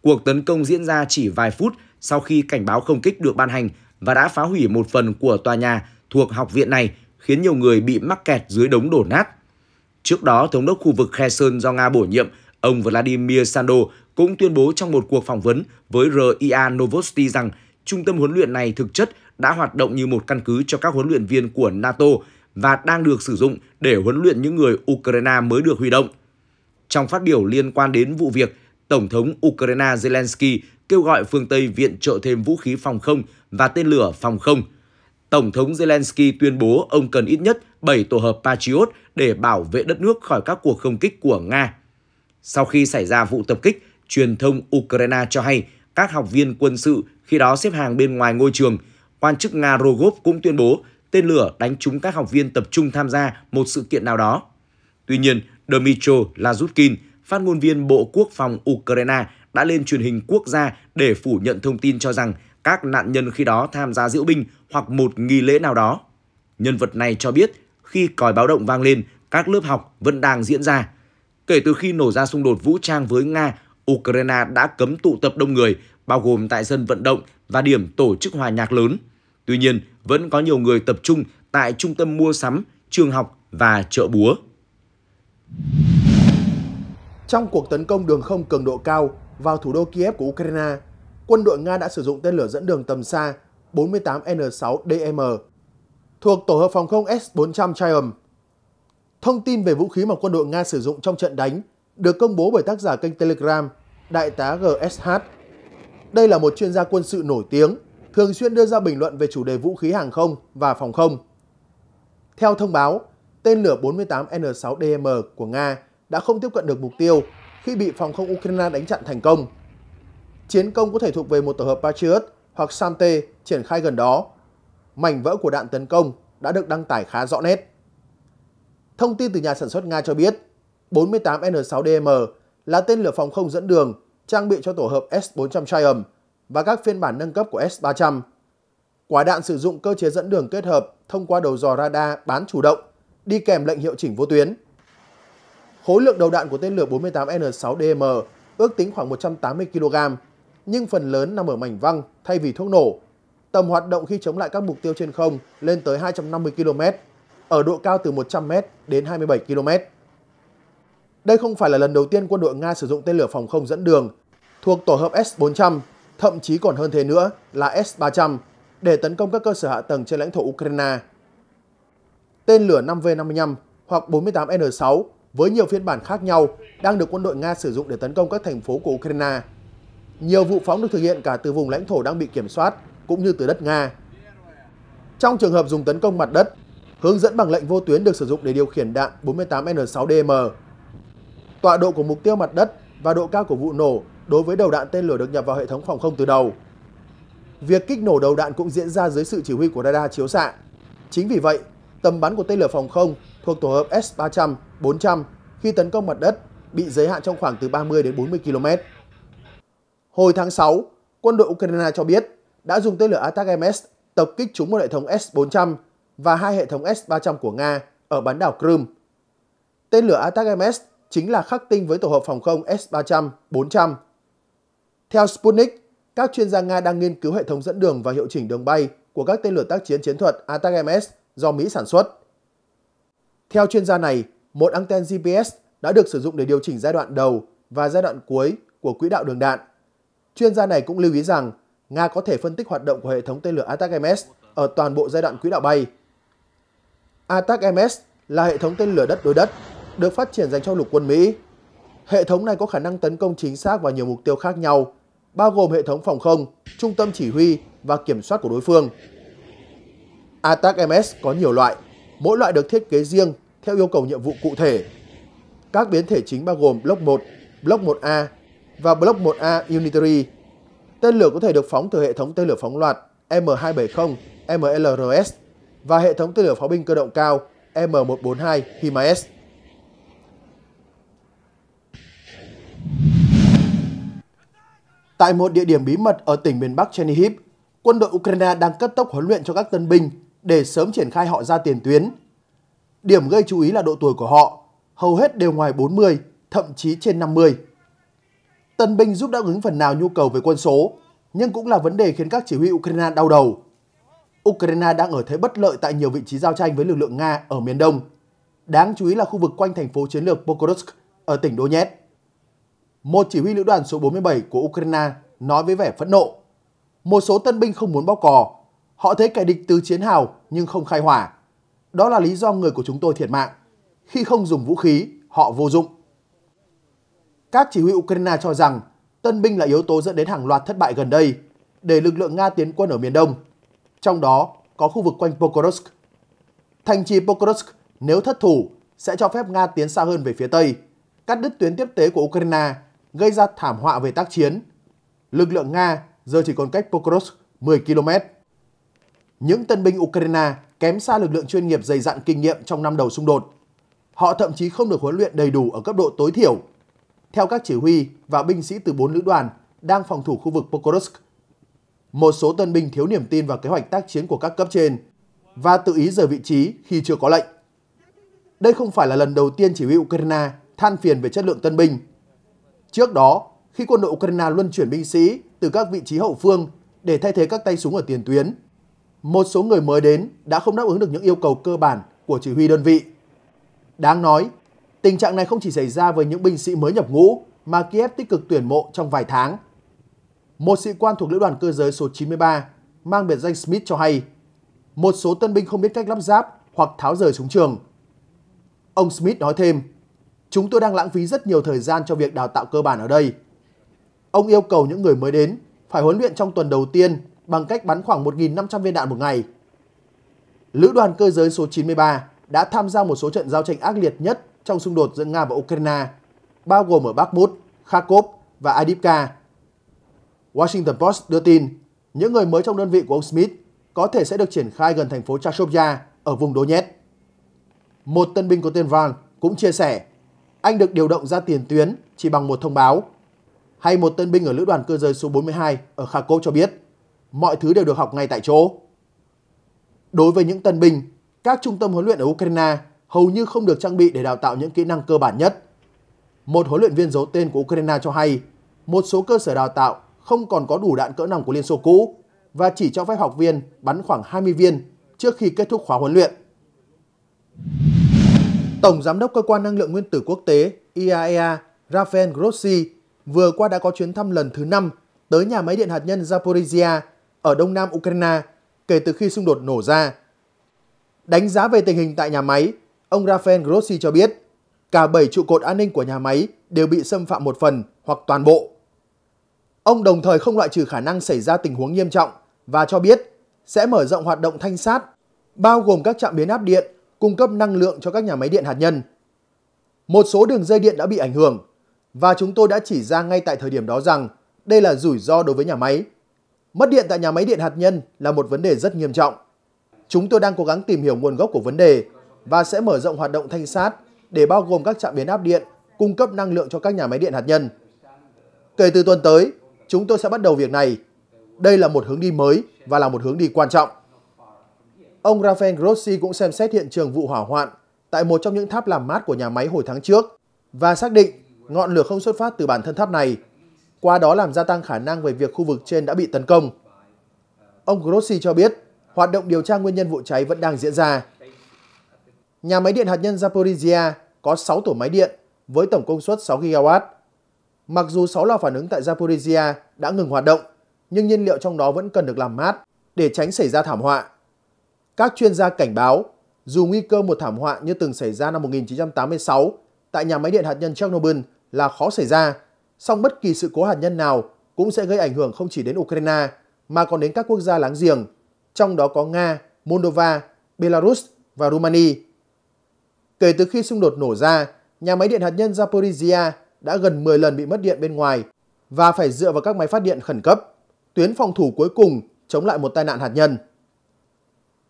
Cuộc tấn công diễn ra chỉ vài phút sau khi cảnh báo không kích được ban hành và đã phá hủy một phần của tòa nhà thuộc học viện này, khiến nhiều người bị mắc kẹt dưới đống đổ nát. Trước đó, Thống đốc khu vực Kherson do Nga bổ nhiệm, ông Vladimir Sando cũng tuyên bố trong một cuộc phỏng vấn với RIA Novosti rằng trung tâm huấn luyện này thực chất đã hoạt động như một căn cứ cho các huấn luyện viên của NATO và đang được sử dụng để huấn luyện những người Ukraine mới được huy động. Trong phát biểu liên quan đến vụ việc, Tổng thống Ukraine Zelensky kêu gọi phương Tây viện trợ thêm vũ khí phòng không và tên lửa phòng không. Tổng thống Zelensky tuyên bố ông cần ít nhất 7 tổ hợp Patriot để bảo vệ đất nước khỏi các cuộc không kích của Nga. Sau khi xảy ra vụ tập kích, truyền thông Ukraine cho hay các học viên quân sự khi đó xếp hàng bên ngoài ngôi trường. Quan chức Nga Rogov cũng tuyên bố tên lửa đánh trúng các học viên tập trung tham gia một sự kiện nào đó. Tuy nhiên, Dmitry Lazutkin, phát ngôn viên Bộ Quốc phòng Ukraine, đã lên truyền hình quốc gia để phủ nhận thông tin cho rằng các nạn nhân khi đó tham gia diễu binh hoặc một nghi lễ nào đó. Nhân vật này cho biết khi còi báo động vang lên, các lớp học vẫn đang diễn ra. Kể từ khi nổ ra xung đột vũ trang với Nga, Ukraine đã cấm tụ tập đông người, bao gồm tại sân vận động và điểm tổ chức hòa nhạc lớn. Tuy nhiên, vẫn có nhiều người tập trung tại trung tâm mua sắm, trường học và chợ búa. Trong cuộc tấn công đường không cường độ cao vào thủ đô Kiev của Ukraine, quân đội Nga đã sử dụng tên lửa dẫn đường tầm xa 48N6DM thuộc tổ hợp phòng không S-400 Triumph. Thông tin về vũ khí mà quân đội Nga sử dụng trong trận đánh được công bố bởi tác giả kênh Telegram Đại tá GSH. Đây là một chuyên gia quân sự nổi tiếng, thường xuyên đưa ra bình luận về chủ đề vũ khí hàng không và phòng không. Theo thông báo, tên lửa 48N6DM của Nga đã không tiếp cận được mục tiêu khi bị phòng không Ukraine đánh chặn thành công. Chiến công có thể thuộc về một tổ hợp Patriot hoặc Samte triển khai gần đó mảnh vỡ của đạn tấn công đã được đăng tải khá rõ nét. Thông tin từ nhà sản xuất Nga cho biết, 48N6DM là tên lửa phòng không dẫn đường trang bị cho tổ hợp S-400 Triumph và các phiên bản nâng cấp của S-300. Quả đạn sử dụng cơ chế dẫn đường kết hợp thông qua đầu dò radar bán chủ động, đi kèm lệnh hiệu chỉnh vô tuyến. Khối lượng đầu đạn của tên lửa 48N6DM ước tính khoảng 180 kg, nhưng phần lớn nằm ở mảnh văng thay vì thuốc nổ Tầm hoạt động khi chống lại các mục tiêu trên không lên tới 250 km, ở độ cao từ 100m đến 27 km. Đây không phải là lần đầu tiên quân đội Nga sử dụng tên lửa phòng không dẫn đường thuộc tổ hợp S-400, thậm chí còn hơn thế nữa là S-300 để tấn công các cơ sở hạ tầng trên lãnh thổ Ukraine. Tên lửa 5V-55 hoặc 48N6 với nhiều phiên bản khác nhau đang được quân đội Nga sử dụng để tấn công các thành phố của Ukraine. Nhiều vụ phóng được thực hiện cả từ vùng lãnh thổ đang bị kiểm soát cũng như từ đất Nga. Trong trường hợp dùng tấn công mặt đất, hướng dẫn bằng lệnh vô tuyến được sử dụng để điều khiển đạn 48N6DM. Tọa độ của mục tiêu mặt đất và độ cao của vụ nổ đối với đầu đạn tên lửa được nhập vào hệ thống phòng không từ đầu. Việc kích nổ đầu đạn cũng diễn ra dưới sự chỉ huy của radar chiếu xạ. Chính vì vậy, tầm bắn của tên lửa phòng không thuộc tổ hợp S-300, 400 khi tấn công mặt đất bị giới hạn trong khoảng từ 30 đến 40 km. Hồi tháng 6, quân đội Ukraine cho biết đã dùng tên lửa Attack MS tập kích trúng một hệ thống S-400 và hai hệ thống S-300 của Nga ở bán đảo Crimea. Tên lửa Attack MS chính là khắc tinh với tổ hợp phòng không S-300, 400. Theo Sputnik, các chuyên gia Nga đang nghiên cứu hệ thống dẫn đường và hiệu chỉnh đường bay của các tên lửa tác chiến chiến thuật Attack MS do Mỹ sản xuất. Theo chuyên gia này, một anten GPS đã được sử dụng để điều chỉnh giai đoạn đầu và giai đoạn cuối của quỹ đạo đường đạn. Chuyên gia này cũng lưu ý rằng Nga có thể phân tích hoạt động của hệ thống tên lửa ATACMS ở toàn bộ giai đoạn quỹ đạo bay. ATACMS là hệ thống tên lửa đất đối đất, được phát triển dành cho lục quân Mỹ. Hệ thống này có khả năng tấn công chính xác vào nhiều mục tiêu khác nhau, bao gồm hệ thống phòng không, trung tâm chỉ huy và kiểm soát của đối phương. ATACMS có nhiều loại, mỗi loại được thiết kế riêng theo yêu cầu nhiệm vụ cụ thể. Các biến thể chính bao gồm Block 1, Block 1A và Block 1A Unitary. Tên lửa có thể được phóng từ hệ thống tên lửa phóng loạt M270 MLRS và hệ thống tên lửa pháo binh cơ động cao M142 HIMARS. Tại một địa điểm bí mật ở tỉnh miền Bắc Chernihiv, quân đội Ukraine đang cấp tốc huấn luyện cho các tân binh để sớm triển khai họ ra tiền tuyến. Điểm gây chú ý là độ tuổi của họ, hầu hết đều ngoài 40, thậm chí trên 50. Tân binh giúp đáp ứng phần nào nhu cầu về quân số, nhưng cũng là vấn đề khiến các chỉ huy Ukraine đau đầu. Ukraine đang ở thế bất lợi tại nhiều vị trí giao tranh với lực lượng Nga ở miền đông. Đáng chú ý là khu vực quanh thành phố chiến lược Pokrovsk ở tỉnh Donetsk. Một chỉ huy lữ đoàn số 47 của Ukraine nói với vẻ phẫn nộ. Một số tân binh không muốn bóc cò. Họ thấy kẻ địch từ chiến hào nhưng không khai hỏa. Đó là lý do người của chúng tôi thiệt mạng. Khi không dùng vũ khí, họ vô dụng. Các chỉ huy Ukraine cho rằng tân binh là yếu tố dẫn đến hàng loạt thất bại gần đây để lực lượng Nga tiến quân ở miền đông, trong đó có khu vực quanh Pokrovsk. Thành trì Pokrovsk nếu thất thủ sẽ cho phép Nga tiến xa hơn về phía Tây, cắt đứt tuyến tiếp tế của Ukraine, gây ra thảm họa về tác chiến. Lực lượng Nga giờ chỉ còn cách Pokrovsk 10 km. Những tân binh Ukraine kém xa lực lượng chuyên nghiệp dày dặn kinh nghiệm trong năm đầu xung đột. Họ thậm chí không được huấn luyện đầy đủ ở cấp độ tối thiểu theo các chỉ huy và binh sĩ từ bốn lữ đoàn đang phòng thủ khu vực Pokrovsk. Một số tân binh thiếu niềm tin vào kế hoạch tác chiến của các cấp trên và tự ý rời vị trí khi chưa có lệnh. Đây không phải là lần đầu tiên chỉ huy Ukraine than phiền về chất lượng tân binh. Trước đó, khi quân đội Ukraine luân chuyển binh sĩ từ các vị trí hậu phương để thay thế các tay súng ở tiền tuyến, một số người mới đến đã không đáp ứng được những yêu cầu cơ bản của chỉ huy đơn vị. Đáng nói, Tình trạng này không chỉ xảy ra với những binh sĩ mới nhập ngũ mà Kiev tích cực tuyển mộ trong vài tháng. Một sĩ quan thuộc lữ đoàn cơ giới số 93 mang biệt danh Smith cho hay, một số tân binh không biết cách lắp ráp hoặc tháo rời súng trường. Ông Smith nói thêm, chúng tôi đang lãng phí rất nhiều thời gian cho việc đào tạo cơ bản ở đây. Ông yêu cầu những người mới đến phải huấn luyện trong tuần đầu tiên bằng cách bắn khoảng 1.500 viên đạn một ngày. Lữ đoàn cơ giới số 93 đã tham gia một số trận giao tranh ác liệt nhất trong xung đột giữa Nga và Ukraine, bao gồm ở Bakhmut, Kharkov và Adivka. Washington Post đưa tin, những người mới trong đơn vị của ông Smith có thể sẽ được triển khai gần thành phố Chashovya ở vùng Donetsk. Một tân binh có tên Van cũng chia sẻ, anh được điều động ra tiền tuyến chỉ bằng một thông báo. Hay một tân binh ở lữ đoàn cơ giới số 42 ở Kharkov cho biết, mọi thứ đều được học ngay tại chỗ. Đối với những tân binh, các trung tâm huấn luyện ở Ukraine hầu như không được trang bị để đào tạo những kỹ năng cơ bản nhất. Một huấn luyện viên giấu tên của Ukraine cho hay, một số cơ sở đào tạo không còn có đủ đạn cỡ nòng của Liên Xô cũ và chỉ cho phép học viên bắn khoảng 20 viên trước khi kết thúc khóa huấn luyện. Tổng Giám đốc Cơ quan Năng lượng Nguyên tử Quốc tế IAEA e Rafael Grossi vừa qua đã có chuyến thăm lần thứ 5 tới nhà máy điện hạt nhân Zaporizhia ở đông nam Ukraine kể từ khi xung đột nổ ra. Đánh giá về tình hình tại nhà máy, Ông Rafael Grossi cho biết, cả 7 trụ cột an ninh của nhà máy đều bị xâm phạm một phần hoặc toàn bộ. Ông đồng thời không loại trừ khả năng xảy ra tình huống nghiêm trọng và cho biết sẽ mở rộng hoạt động thanh sát, bao gồm các trạm biến áp điện, cung cấp năng lượng cho các nhà máy điện hạt nhân. Một số đường dây điện đã bị ảnh hưởng và chúng tôi đã chỉ ra ngay tại thời điểm đó rằng đây là rủi ro đối với nhà máy. Mất điện tại nhà máy điện hạt nhân là một vấn đề rất nghiêm trọng. Chúng tôi đang cố gắng tìm hiểu nguồn gốc của vấn đề và sẽ mở rộng hoạt động thanh sát để bao gồm các trạm biến áp điện cung cấp năng lượng cho các nhà máy điện hạt nhân. Kể từ tuần tới, chúng tôi sẽ bắt đầu việc này. Đây là một hướng đi mới và là một hướng đi quan trọng. Ông Rafael Grossi cũng xem xét hiện trường vụ hỏa hoạn tại một trong những tháp làm mát của nhà máy hồi tháng trước và xác định ngọn lửa không xuất phát từ bản thân tháp này, qua đó làm gia tăng khả năng về việc khu vực trên đã bị tấn công. Ông Grossi cho biết, hoạt động điều tra nguyên nhân vụ cháy vẫn đang diễn ra. Nhà máy điện hạt nhân Zaporizhia có 6 tổ máy điện với tổng công suất 6 GW. Mặc dù 6 lò phản ứng tại Zaporizhia đã ngừng hoạt động, nhưng nhiên liệu trong đó vẫn cần được làm mát để tránh xảy ra thảm họa. Các chuyên gia cảnh báo, dù nguy cơ một thảm họa như từng xảy ra năm 1986 tại nhà máy điện hạt nhân Chernobyl là khó xảy ra, song bất kỳ sự cố hạt nhân nào cũng sẽ gây ảnh hưởng không chỉ đến Ukraine mà còn đến các quốc gia láng giềng, trong đó có Nga, Moldova, Belarus và Romania. Kể từ khi xung đột nổ ra, nhà máy điện hạt nhân Zaporizhia đã gần 10 lần bị mất điện bên ngoài và phải dựa vào các máy phát điện khẩn cấp, tuyến phòng thủ cuối cùng chống lại một tai nạn hạt nhân.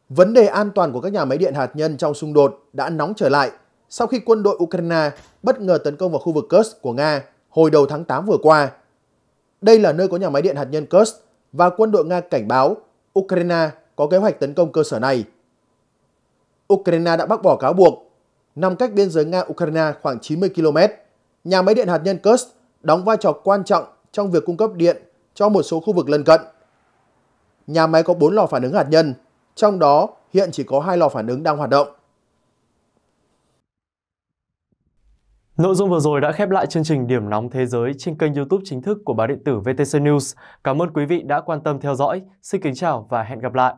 Vấn đề an toàn của các nhà máy điện hạt nhân trong xung đột đã nóng trở lại sau khi quân đội Ukraine bất ngờ tấn công vào khu vực Kursk của Nga hồi đầu tháng 8 vừa qua. Đây là nơi có nhà máy điện hạt nhân Kursk và quân đội Nga cảnh báo Ukraine có kế hoạch tấn công cơ sở này. Ukraine đã bác bỏ cáo buộc nằm cách biên giới Nga-Ukraine khoảng 90 km. Nhà máy điện hạt nhân Kursk đóng vai trò quan trọng trong việc cung cấp điện cho một số khu vực lân cận. Nhà máy có 4 lò phản ứng hạt nhân, trong đó hiện chỉ có 2 lò phản ứng đang hoạt động. Nội dung vừa rồi đã khép lại chương trình Điểm nóng thế giới trên kênh YouTube chính thức của báo điện tử VTC News. Cảm ơn quý vị đã quan tâm theo dõi. Xin kính chào và hẹn gặp lại.